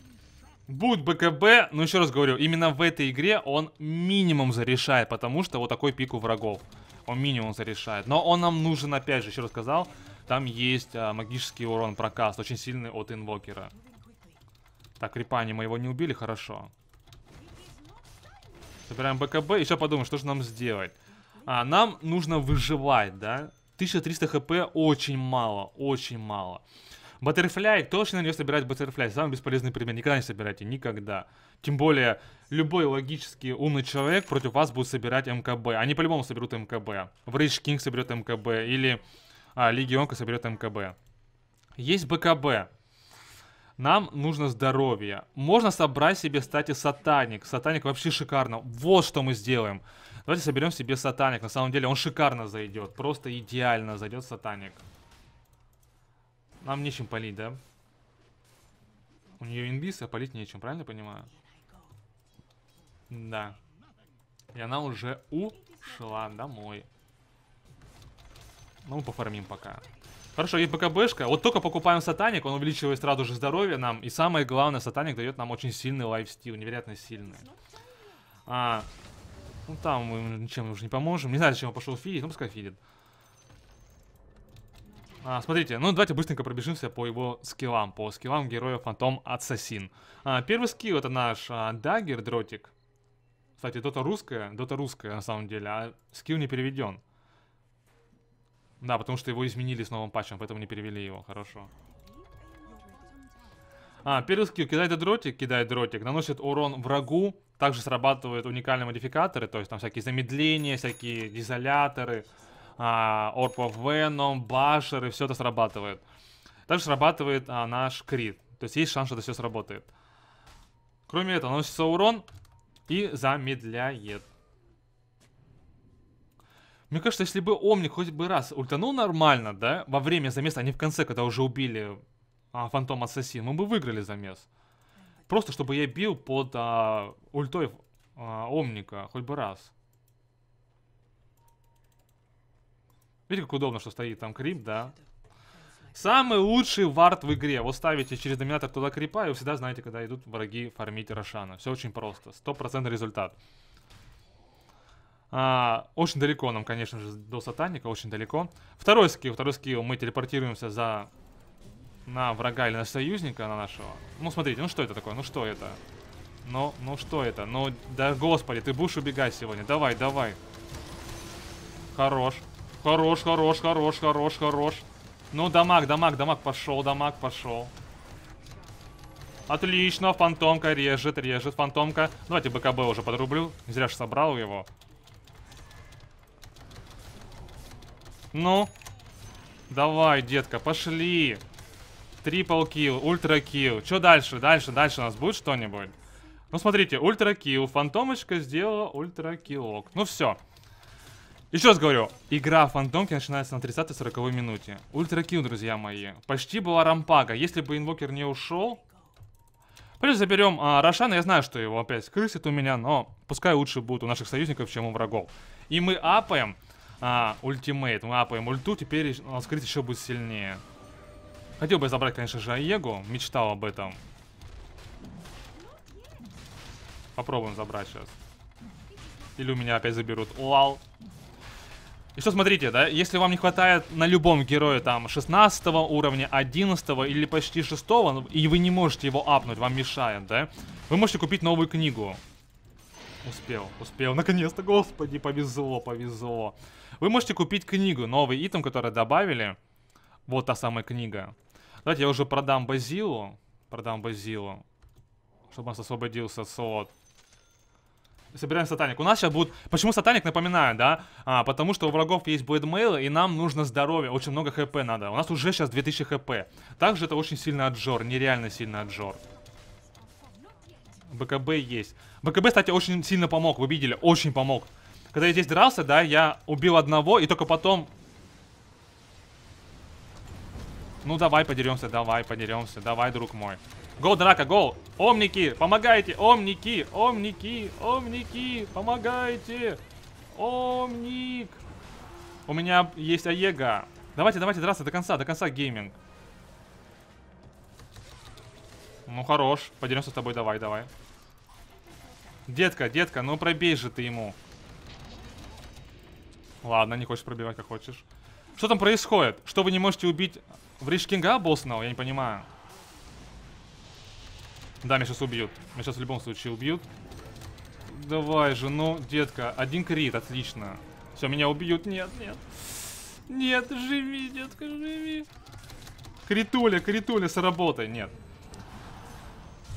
Будет БКБ, но еще раз говорю, именно в этой игре он минимум зарешает, потому что вот такой пик у врагов. Он минимум зарешает. Но он нам нужен, опять же, еще раз сказал, там есть а, магический урон прокаст, очень сильный от инвокера. Так, Рипани мы его не убили, хорошо. Собираем БКБ, еще подумаем, что же нам сделать. А, нам нужно выживать, да? 1300 хп очень мало, очень мало. Баттерфляй, кто же на нее собирает баттерфляй? Самый бесполезный предмет. Никогда не собирайте, никогда. Тем более, любой логически умный человек против вас будет собирать МКБ. Они по-любому соберут МКБ. В Rage King соберет МКБ. Или а, Легионка соберет МКБ. Есть БКБ. Нам нужно здоровье. Можно собрать себе, кстати, сатаник. Сатаник вообще шикарно. Вот что мы сделаем. Давайте соберем себе сатаник. На самом деле он шикарно зайдет. Просто идеально зайдет сатаник. Нам нечем полить, да? У нее инвиз, а полить нечем, правильно понимаю? Да. И она уже ушла домой. Ну, пофармим пока. Хорошо, и пока БКБшка. Вот только покупаем сатаник, он увеличивает сразу же здоровье нам. И самое главное, сатаник дает нам очень сильный лайфстил, невероятно сильный. А, ну там мы ничем уже не поможем. Не знаю, зачем он пошел фидить, ну пускай фидит. А, смотрите, ну давайте быстренько пробежимся по его скиллам, по скиллам героя Фантом Ассасин. А, первый скилл это наш а, Даггер Дротик. Кстати, дота русская, дота русская на самом деле, а скилл не переведен. Да, потому что его изменили с новым патчем, поэтому не перевели его, хорошо. А, первый скилл, кидает дротик, кидает дротик, наносит урон врагу, также срабатывают уникальные модификаторы, то есть там всякие замедления, всякие дизоляторы, а, of Venom, Башер, и все это срабатывает. Также срабатывает а, наш крит. То есть есть шанс, что это все сработает. Кроме этого, наносится урон и замедляет. Мне кажется, если бы Омник хоть бы раз ультанул нормально, да, во время замеса, а не в конце, когда уже убили а, Фантом Ассасин, мы бы выиграли замес. Просто чтобы я бил под а, ультой а, Омника хоть бы раз. Видите, как удобно, что стоит там крип, да? Самый лучший вард в игре. Вот ставите через доминатор туда крипа, и вы всегда знаете, когда идут враги фармить Рошана. Все очень просто. 100% результат. А, очень далеко нам, конечно же, до Сатаника, очень далеко. Второй скилл. Второй скилл. Мы телепортируемся за... На врага или на союзника, на нашего. Ну, смотрите, ну что это такое? Ну что это? Ну, ну что это? Ну, да господи, ты будешь убегать сегодня. Давай, давай. Хорош. Хорош, хорош, хорош, хорош, хорош. Ну, дамаг, дамаг, дамаг, пошел, дамаг, пошел. Отлично, фантомка режет, режет, фантомка. Давайте БКБ уже подрублю. Зря же собрал его. Ну. Давай, детка, пошли. Трипл килл, ультра килл. Что дальше? Дальше, дальше у нас будет что-нибудь? Ну, смотрите, ультра килл. Фантомочка сделала ультра киллок. Ну, все. Еще раз говорю, игра в фантомке начинается на 30-40 минуте. Ультра килл, друзья мои. Почти была рампага. Если бы инвокер не ушел... Плюс заберем а, Рошана, я знаю, что его опять крысит у меня, но пускай лучше будут у наших союзников, чем у врагов. И мы апаем а, ультимейт, мы апаем ульту, теперь он нас еще будет сильнее. Хотел бы забрать, конечно же, Аегу, мечтал об этом. Попробуем забрать сейчас. Или у меня опять заберут. Лал. И что, смотрите, да, если вам не хватает на любом герое там 16 уровня, 11 или почти 6, ну, и вы не можете его апнуть, вам мешает, да, вы можете купить новую книгу. Успел, успел, наконец-то, господи, повезло, повезло. Вы можете купить книгу, новый итем, который добавили. Вот та самая книга. Давайте я уже продам Базилу, продам Базилу, чтобы он освободился от слот. Собираем сатаник. У нас сейчас будут... Почему сатаник, напоминаю, да? А, потому что у врагов есть блэдмейл, и нам нужно здоровье. Очень много хп надо. У нас уже сейчас 2000 хп. Также это очень сильно отжор. Нереально сильно отжор. БКБ есть. БКБ, кстати, очень сильно помог. Вы видели? Очень помог. Когда я здесь дрался, да, я убил одного, и только потом... Ну, давай подеремся, давай подеремся. Давай, друг мой. Гоу, драка, гол. Омники, помогайте. Омники, омники, омники, помогайте. Омник. У меня есть Аега. Давайте, давайте, драться до конца, до конца гейминг. Ну, хорош. Подеремся с тобой, давай, давай. Детка, детка, ну пробей же ты ему. Ладно, не хочешь пробивать, как хочешь. Что там происходит? Что вы не можете убить в Риш Кинга Я не понимаю. Да, меня сейчас убьют. Меня сейчас в любом случае убьют. Давай же, ну, детка. Один крит, отлично. Все, меня убьют. Нет, нет. Нет, живи, детка, живи. Критуля, критуля, сработай. Нет.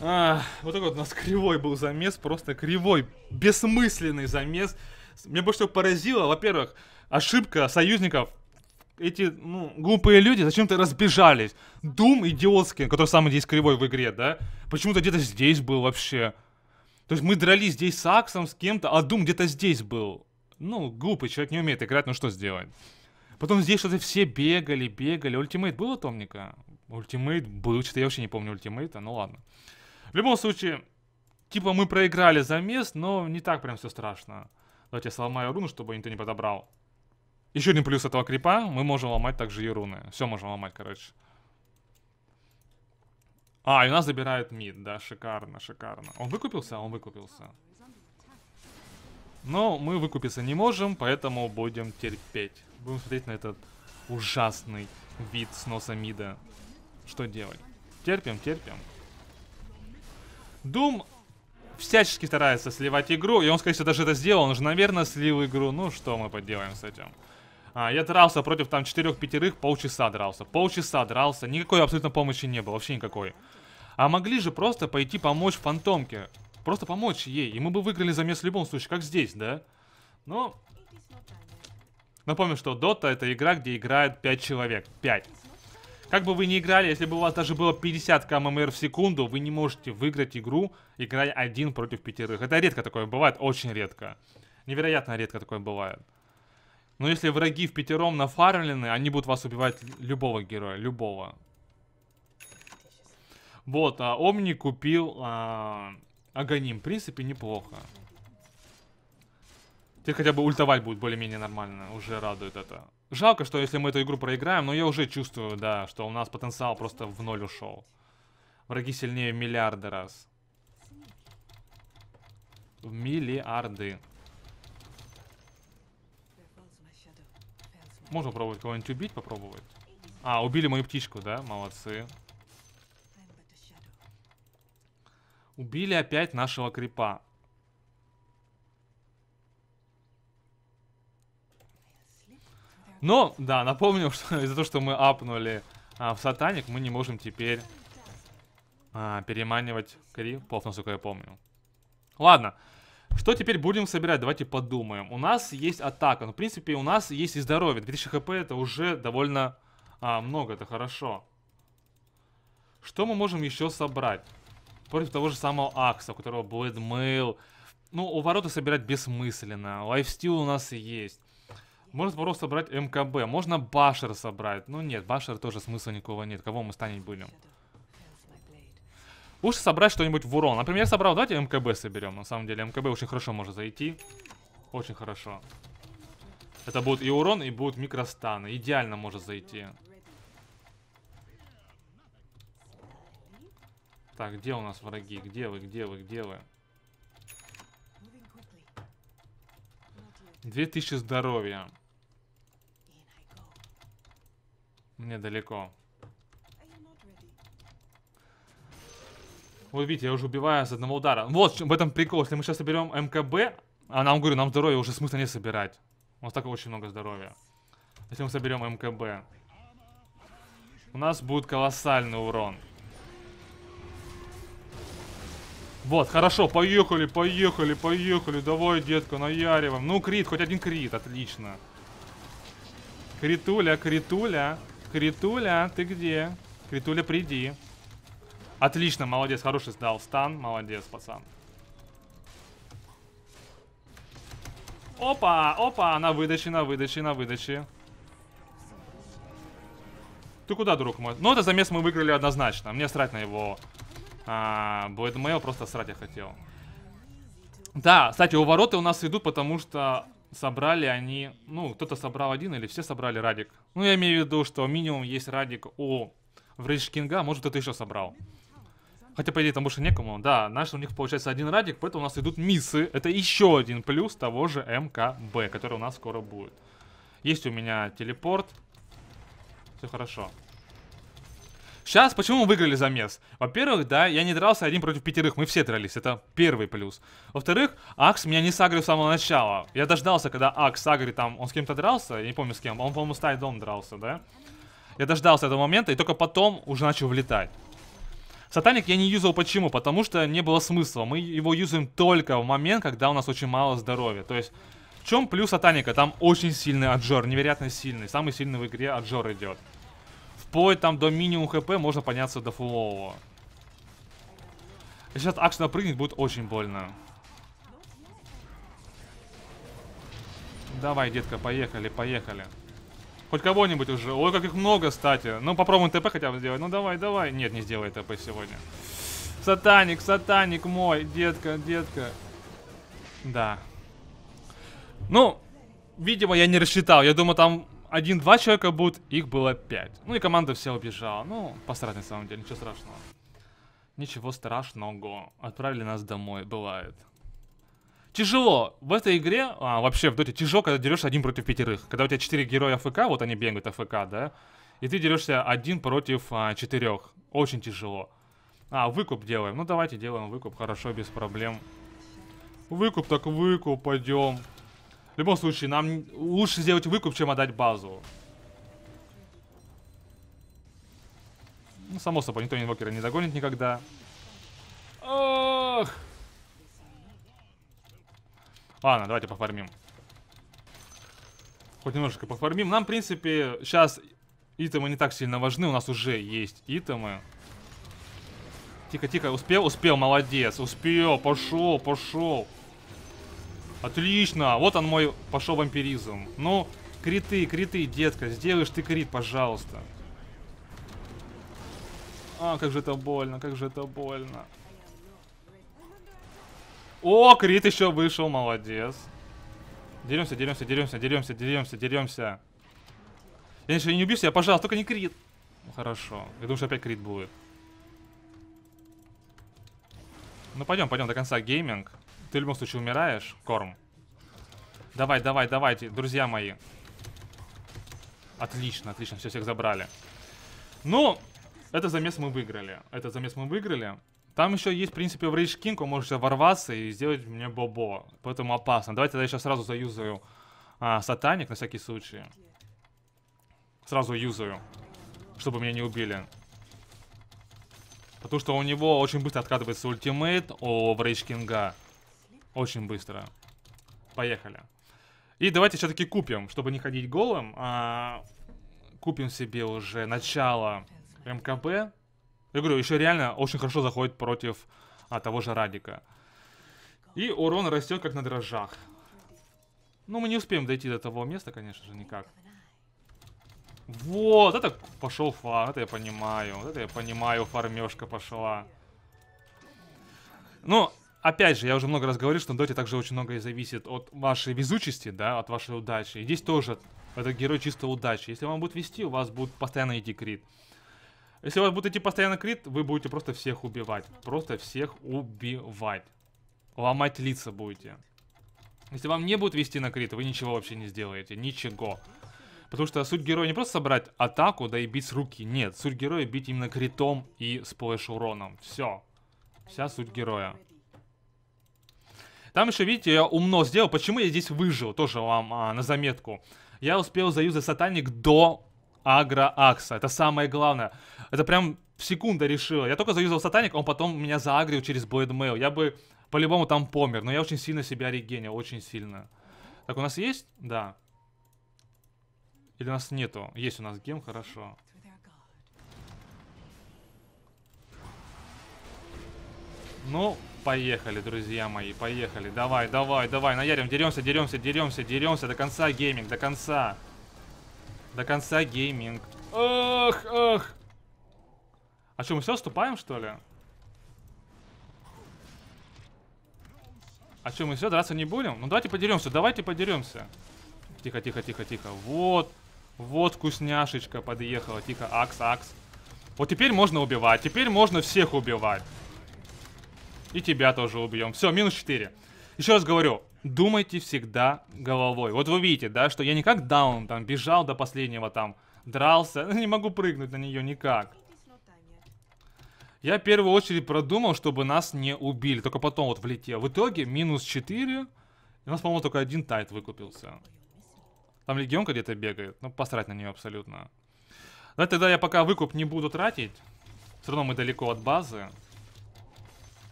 А, вот такой вот у нас кривой был замес. Просто кривой, бессмысленный замес. Меня больше всего поразило, во-первых, ошибка союзников эти, ну, глупые люди зачем-то разбежались. Дум идиотский, который самый здесь кривой в игре, да? Почему-то где-то здесь был вообще. То есть мы дрались здесь с Аксом, с кем-то, а Дум где-то здесь был. Ну, глупый человек не умеет играть, ну что сделать? Потом здесь что-то все бегали, бегали. Ультимейт был у Томника? Ультимейт был, что-то я вообще не помню ультимейта, ну ладно. В любом случае, типа мы проиграли замес, но не так прям все страшно. Давайте я сломаю руну, чтобы никто не подобрал. Еще один плюс этого крипа, мы можем ломать также и руны. Все можем ломать, короче. А, и у нас забирает мид, да, шикарно, шикарно. Он выкупился? Он выкупился. Но мы выкупиться не можем, поэтому будем терпеть. Будем смотреть на этот ужасный вид сноса мида. Что делать? Терпим, терпим. Дум всячески старается сливать игру, и он, скорее всего, даже это сделал, он же, наверное, слил игру. Ну, что мы поделаем с этим? А, я дрался против там четырех-пятерых, полчаса дрался. Полчаса дрался, никакой абсолютно помощи не было, вообще никакой. А могли же просто пойти помочь фантомке. Просто помочь ей, и мы бы выиграли замес в любом случае, как здесь, да? Но... Напомню, что Дота это игра, где играют 5 человек. 5. Как бы вы ни играли, если бы у вас даже было 50 КММР в секунду, вы не можете выиграть игру, играя один против пятерых. Это редко такое бывает, очень редко. Невероятно редко такое бывает. Но ну, если враги в пятером нафармлены, они будут вас убивать любого героя, любого. Вот, а Омни купил а, Аганим. В принципе, неплохо. Теперь хотя бы ультовать будет более-менее нормально. Уже радует это. Жалко, что если мы эту игру проиграем, но я уже чувствую, да, что у нас потенциал просто в ноль ушел. Враги сильнее в миллиарды раз. В миллиарды. Можно попробовать кого-нибудь убить, попробовать. А, убили мою птичку, да? Молодцы. Убили опять нашего крипа. Но, ну, да, напомню, что из-за того, что мы апнули а, в сатаник, мы не можем теперь а, переманивать крипов, насколько я помню. Ладно. Что теперь будем собирать? Давайте подумаем. У нас есть атака. Ну, в принципе, у нас есть и здоровье. 2000 хп это уже довольно а, много, это хорошо. Что мы можем еще собрать? Против того же самого Акса, у которого Блэдмейл. Ну, у ворота собирать бессмысленно. Лайфстил у нас есть. Можно просто собрать МКБ. Можно Башер собрать. Ну нет, Башер тоже смысла никакого нет. Кого мы станем будем? Лучше собрать что-нибудь в урон. Например, собрал, давайте МКБ соберем. На самом деле, МКБ очень хорошо может зайти. Очень хорошо. Это будет и урон, и будут микростаны. Идеально может зайти. Так, где у нас враги? Где вы, где вы, где вы? 2000 здоровья. Мне далеко. Вот видите, я уже убиваю с одного удара. Вот в этом прикол. Если мы сейчас соберем МКБ, а нам, говорю, нам здоровье уже смысла не собирать. У нас так очень много здоровья. Если мы соберем МКБ. У нас будет колоссальный урон. Вот, хорошо, поехали, поехали, поехали. Давай, детка, наяриваем. Ну, крит, хоть один крит, отлично. Критуля, критуля, критуля, ты где? Критуля, приди. Отлично, молодец, хороший сдал стан. Молодец, пацан. Опа, опа, на выдаче, на выдаче, на выдаче. Ты куда, друг мой? Ну, это замес мы выиграли однозначно. Мне срать на его а, Блэдмейл, просто срать я хотел. Да, кстати, у вороты у нас идут, потому что собрали они... Ну, кто-то собрал один или все собрали радик. Ну, я имею в виду, что минимум есть радик у Врейдж Кинга. Может, это еще собрал. Хотя, по идее, там больше некому. Да, наш у них получается один радик, поэтому у нас идут миссы. Это еще один плюс того же МКБ, который у нас скоро будет. Есть у меня телепорт. Все хорошо. Сейчас, почему мы выиграли замес? Во-первых, да, я не дрался один против пятерых, мы все дрались, это первый плюс. Во-вторых, Акс меня не сагрил с самого начала. Я дождался, когда Акс сагрит там, он с кем-то дрался, я не помню с кем, он, по-моему, с Тайдом дрался, да? Я дождался этого момента и только потом уже начал влетать. Сатаник я не юзал почему? Потому что не было смысла. Мы его юзаем только в момент, когда у нас очень мало здоровья. То есть, в чем плюс Сатаника? Там очень сильный аджор, невероятно сильный. Самый сильный в игре аджор идет. Вплоть там до минимум хп можно подняться до фулового. Сейчас Акшна прыгнет, будет очень больно. Давай, детка, поехали, поехали. Хоть кого-нибудь уже. Ой, как их много, кстати. Ну, попробуем ТП хотя бы сделать. Ну, давай, давай. Нет, не сделай ТП сегодня. Сатаник, сатаник мой. Детка, детка. Да. Ну, видимо, я не рассчитал. Я думаю, там один-два человека будет, их было пять. Ну и команда вся убежала. Ну, посрать на самом деле, ничего страшного. Ничего страшного. Отправили нас домой, бывает. Тяжело. В этой игре, а, вообще в доте тяжело, когда дерешься один против пятерых. Когда у тебя четыре героя АФК, вот они бегают АФК, да, и ты дерешься один против а, четырех. Очень тяжело. А, выкуп делаем. Ну давайте делаем выкуп, хорошо, без проблем. Выкуп так выкуп, пойдем. В любом случае, нам лучше сделать выкуп, чем отдать базу. Ну, само собой, никто инвокера не догонит никогда. Ох! Ладно, давайте пофармим. Хоть немножечко пофармим. Нам, в принципе, сейчас итемы не так сильно важны. У нас уже есть итемы. Тихо, тихо. Успел? Успел, молодец. Успел, пошел, пошел. Отлично. Вот он мой пошел вампиризм. Ну, криты, криты, детка. Сделаешь ты крит, пожалуйста. А, как же это больно, как же это больно. О, крит еще вышел, молодец. Деремся, деремся, деремся, деремся, деремся, деремся. Я ничего не убьюсь, я, пожалуйста, только не крит. Ну, хорошо. Я думаю, что опять крит будет. Ну, пойдем, пойдем до конца гейминг. Ты в любом случае умираешь, корм. Давай, давай, давайте, друзья мои. Отлично, отлично, все, всех забрали. Ну, этот замес мы выиграли. Этот замес мы выиграли. Там еще есть, в принципе, в Rage King, он может ворваться и сделать мне бобо. Поэтому опасно. Давайте тогда я сейчас сразу заюзаю а, сатаник на всякий случай. Сразу юзаю, чтобы меня не убили. Потому что у него очень быстро откатывается ультимейт у Rage King. Очень быстро. Поехали. И давайте все-таки купим, чтобы не ходить голым. А, купим себе уже начало МКБ. Я говорю, еще реально очень хорошо заходит против а, того же Радика. И урон растет как на дрожжах. Ну, мы не успеем дойти до того места, конечно же, никак. Вот, это пошел флаг, это я понимаю. Вот это я понимаю, фармешка пошла. Ну, опять же, я уже много раз говорил, что на доте также очень многое зависит от вашей везучести, да, от вашей удачи. И здесь тоже, этот герой чисто удачи. Если вам будет вести, у вас будет идти декрит. Если у вас будет идти постоянно крит, вы будете просто всех убивать. Просто всех убивать. Ломать лица будете. Если вам не будет вести на крит, вы ничего вообще не сделаете. Ничего. Потому что суть героя не просто собрать атаку, да и бить с руки. Нет, суть героя бить именно критом и сплэш уроном. Все. Вся суть героя. Там еще, видите, я умно сделал. Почему я здесь выжил? Тоже вам а, на заметку. Я успел заюзать сатаник до агро-акса. Это самое главное. Это прям секунда решила. Я только заюзал сатаник, он потом меня заагрил через Блэдмейл. Я бы по-любому там помер, но я очень сильно себя регенил, очень сильно. Так, у нас есть? Да. Или у нас нету? Есть у нас гем, хорошо. Ну, поехали, друзья мои, поехали. Давай, давай, давай, наярим, деремся, деремся, деремся, деремся до конца, гейминг, до конца. До конца гейминг. Ах, ах. А что, мы все вступаем, что ли? А что, мы все драться не будем? Ну давайте подеремся, давайте подеремся. Тихо, тихо, тихо, тихо. Вот. Вот вкусняшечка подъехала. Тихо, акс, акс. Вот теперь можно убивать. Теперь можно всех убивать. И тебя тоже убьем. Все, минус 4. Еще раз говорю, думайте всегда головой. Вот вы видите, да, что я никак как даун там бежал до последнего там, дрался, не могу прыгнуть на нее никак. Я в первую очередь продумал, чтобы нас не убили, только потом вот влетел. В итоге минус 4, у нас, по-моему, только один тайт выкупился. Там легионка где-то бегает, ну посрать на нее абсолютно. Да, тогда я пока выкуп не буду тратить, все равно мы далеко от базы.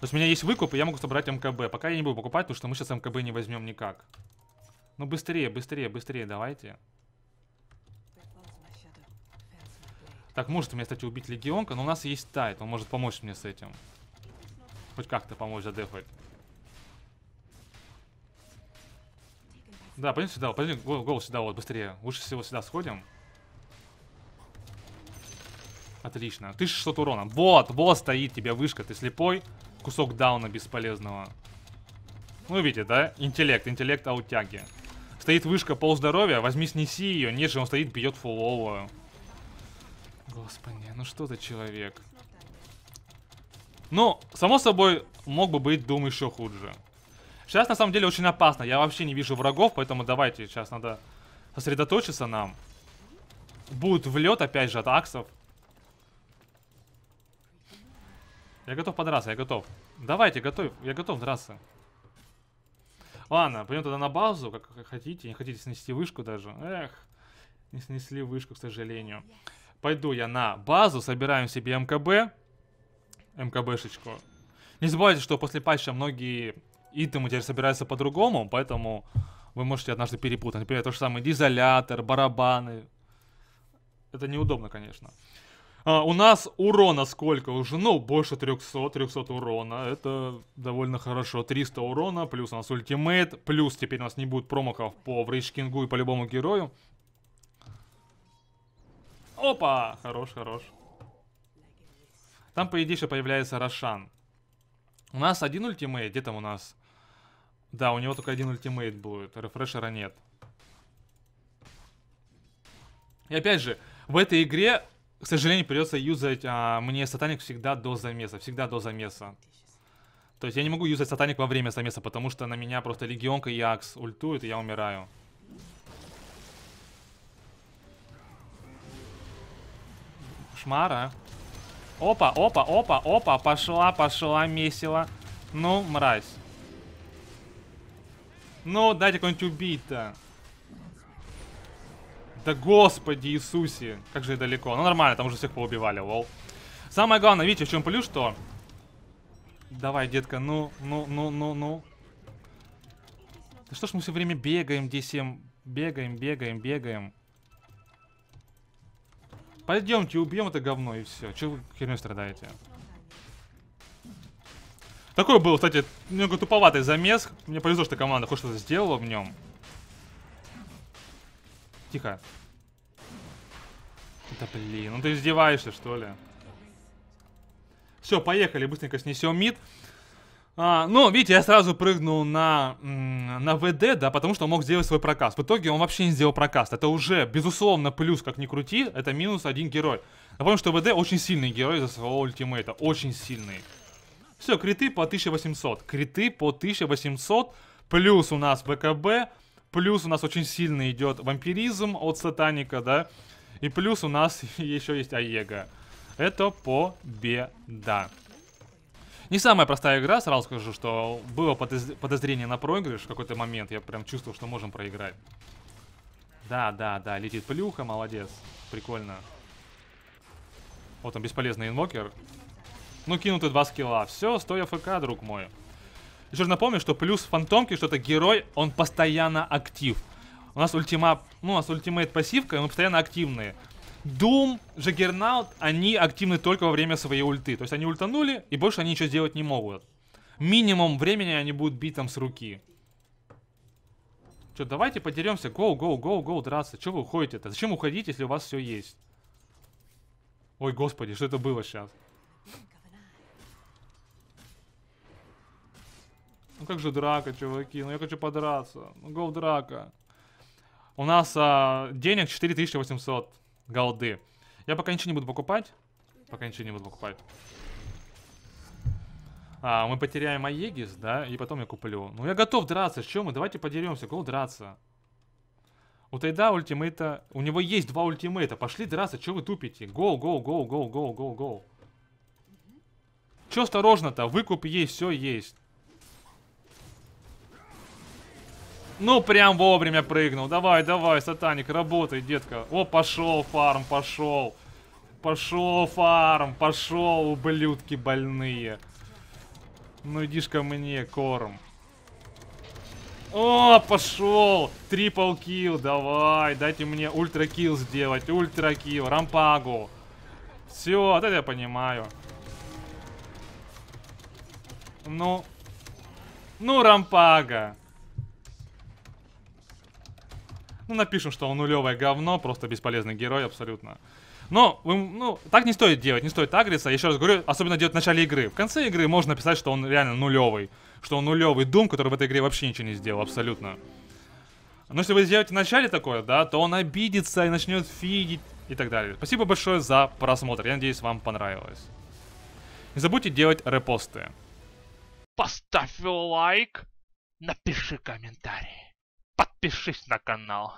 То есть у меня есть выкуп, и я могу собрать МКБ. Пока я не буду покупать, потому что мы сейчас МКБ не возьмем никак. Ну быстрее, быстрее, быстрее, давайте. Так, может у меня, кстати, убить легионка, но у нас есть тайт, он может помочь мне с этим. Хоть как-то помочь задефать. Да, пойдем сюда, пойдем гол, гол сюда, вот, быстрее. Лучше всего сюда сходим. Отлично. Ты 1600 урона. Вот, вот стоит тебе вышка, ты слепой кусок дауна бесполезного. Ну, видите, да? Интеллект, интеллект аутяги. Стоит вышка, пол здоровья, возьми, снеси ее. Нет же, он стоит, бьет фуловую. Господи, ну что за человек. Ну, само собой, мог бы быть Дум еще хуже. Сейчас, на самом деле, очень опасно. Я вообще не вижу врагов, поэтому давайте, сейчас надо сосредоточиться нам. Будет влет, опять же, от аксов. Я готов подраться, я готов. Давайте, готов, я готов драться. Ладно, пойдем тогда на базу, как, хотите. Не хотите снести вышку даже. Эх, не снесли вышку, к сожалению. Пойду я на базу, собираем себе МКБ. МКБшечку. Не забывайте, что после патча многие итемы теперь собираются по-другому, поэтому вы можете однажды перепутать. Например, то же самое дизолятор, барабаны. Это неудобно, конечно. А, у нас урона сколько уже? Ну, больше 300, 300 урона. Это довольно хорошо. 300 урона, плюс у нас ультимейт, плюс теперь у нас не будет промахов по Врейшкингу и по любому герою. Опа! Хорош, хорош. Там, по идее, еще появляется Рошан. У нас один ультимейт, где там у нас? Да, у него только один ультимейт будет, рефрешера нет. И опять же, в этой игре к сожалению, придется юзать а, мне сатаник всегда до замеса, всегда до замеса. То есть я не могу юзать сатаник во время замеса, потому что на меня просто легионка и акс ультует, и я умираю. Шмара. Опа, опа, опа, опа, пошла, пошла, месила. Ну, мразь. Ну, дайте какой-нибудь убить-то. Да господи Иисусе, как же далеко. Ну нормально, там уже всех поубивали, лол. Самое главное, видите, в чем плюс, что... Давай, детка, ну, ну, ну, ну, ну. Да что ж мы все время бегаем, D7. Бегаем, бегаем, бегаем. Пойдемте, убьем это говно и все. Че вы херней страдаете? Такой был, кстати, немного туповатый замес. Мне повезло, что команда хоть что-то сделала в нем. Тихо. Да блин, ну ты издеваешься, что ли? Все, поехали, быстренько снесем мид. А, ну, видите, я сразу прыгнул на, на ВД, да, потому что он мог сделать свой проказ. В итоге он вообще не сделал прокаст. Это уже, безусловно, плюс, как ни крути, это минус один герой. Напомню, что ВД очень сильный герой за своего ультимейта, очень сильный. Все, криты по 1800, криты по 1800, плюс у нас БКБ, Плюс у нас очень сильно идет вампиризм от Сатаника, да. И плюс у нас еще есть Аега. Это победа. Не самая простая игра, сразу скажу, что было подозрение на проигрыш в какой-то момент. Я прям чувствовал, что можем проиграть. Да, да, да, летит плюха, молодец. Прикольно. Вот он, бесполезный инвокер. Ну, кинуты два скилла. Все, стоя ФК, друг мой. Еще раз напомню, что плюс фантомки, что это герой, он постоянно актив. У нас ультима, ну, у нас ультимейт пассивка, мы постоянно активные. Doom, Джаггернаут, они активны только во время своей ульты. То есть они ультанули, и больше они ничего сделать не могут. Минимум времени они будут бить там с руки. Че, давайте подеремся. Гоу, гоу, гоу, гоу, драться. Че вы уходите-то? Зачем уходить, если у вас все есть? Ой, господи, что это было сейчас? Ну как же драка, чуваки? Ну я хочу подраться. Ну гол драка. У нас а, денег 4800 голды. Я пока ничего не буду покупать. Пока ничего не буду покупать. А, мы потеряем Аегис, да, и потом я куплю. Ну я готов драться, с чем мы? Давайте подеремся, гол драться. У Тайда ультимейта... У него есть два ультимейта. Пошли драться, что вы тупите? Гол, гол, гол, гол, гол, гол, гол. Че осторожно-то? Выкуп есть, все есть. Ну, прям вовремя прыгнул. Давай, давай, сатаник, работай, детка. О, пошел фарм, пошел. Пошел фарм, пошел, ублюдки больные. Ну, идишь ко мне, корм. О, пошел! Трипл килл, давай, дайте мне ультра килл сделать, ультра килл, рампагу. Все, это я понимаю. Ну, ну, рампага. Ну, напишем, что он нулевое говно, просто бесполезный герой абсолютно. Но, вы, ну, так не стоит делать, не стоит агриться. Еще раз говорю, особенно делать в начале игры. В конце игры можно писать, что он реально нулевый. Что он нулевый Дум, который в этой игре вообще ничего не сделал, абсолютно. Но если вы сделаете в начале такое, да, то он обидится и начнет фигить и так далее. Спасибо большое за просмотр. Я надеюсь, вам понравилось. Не забудьте делать репосты. Поставь лайк, напиши комментарий подпишись на канал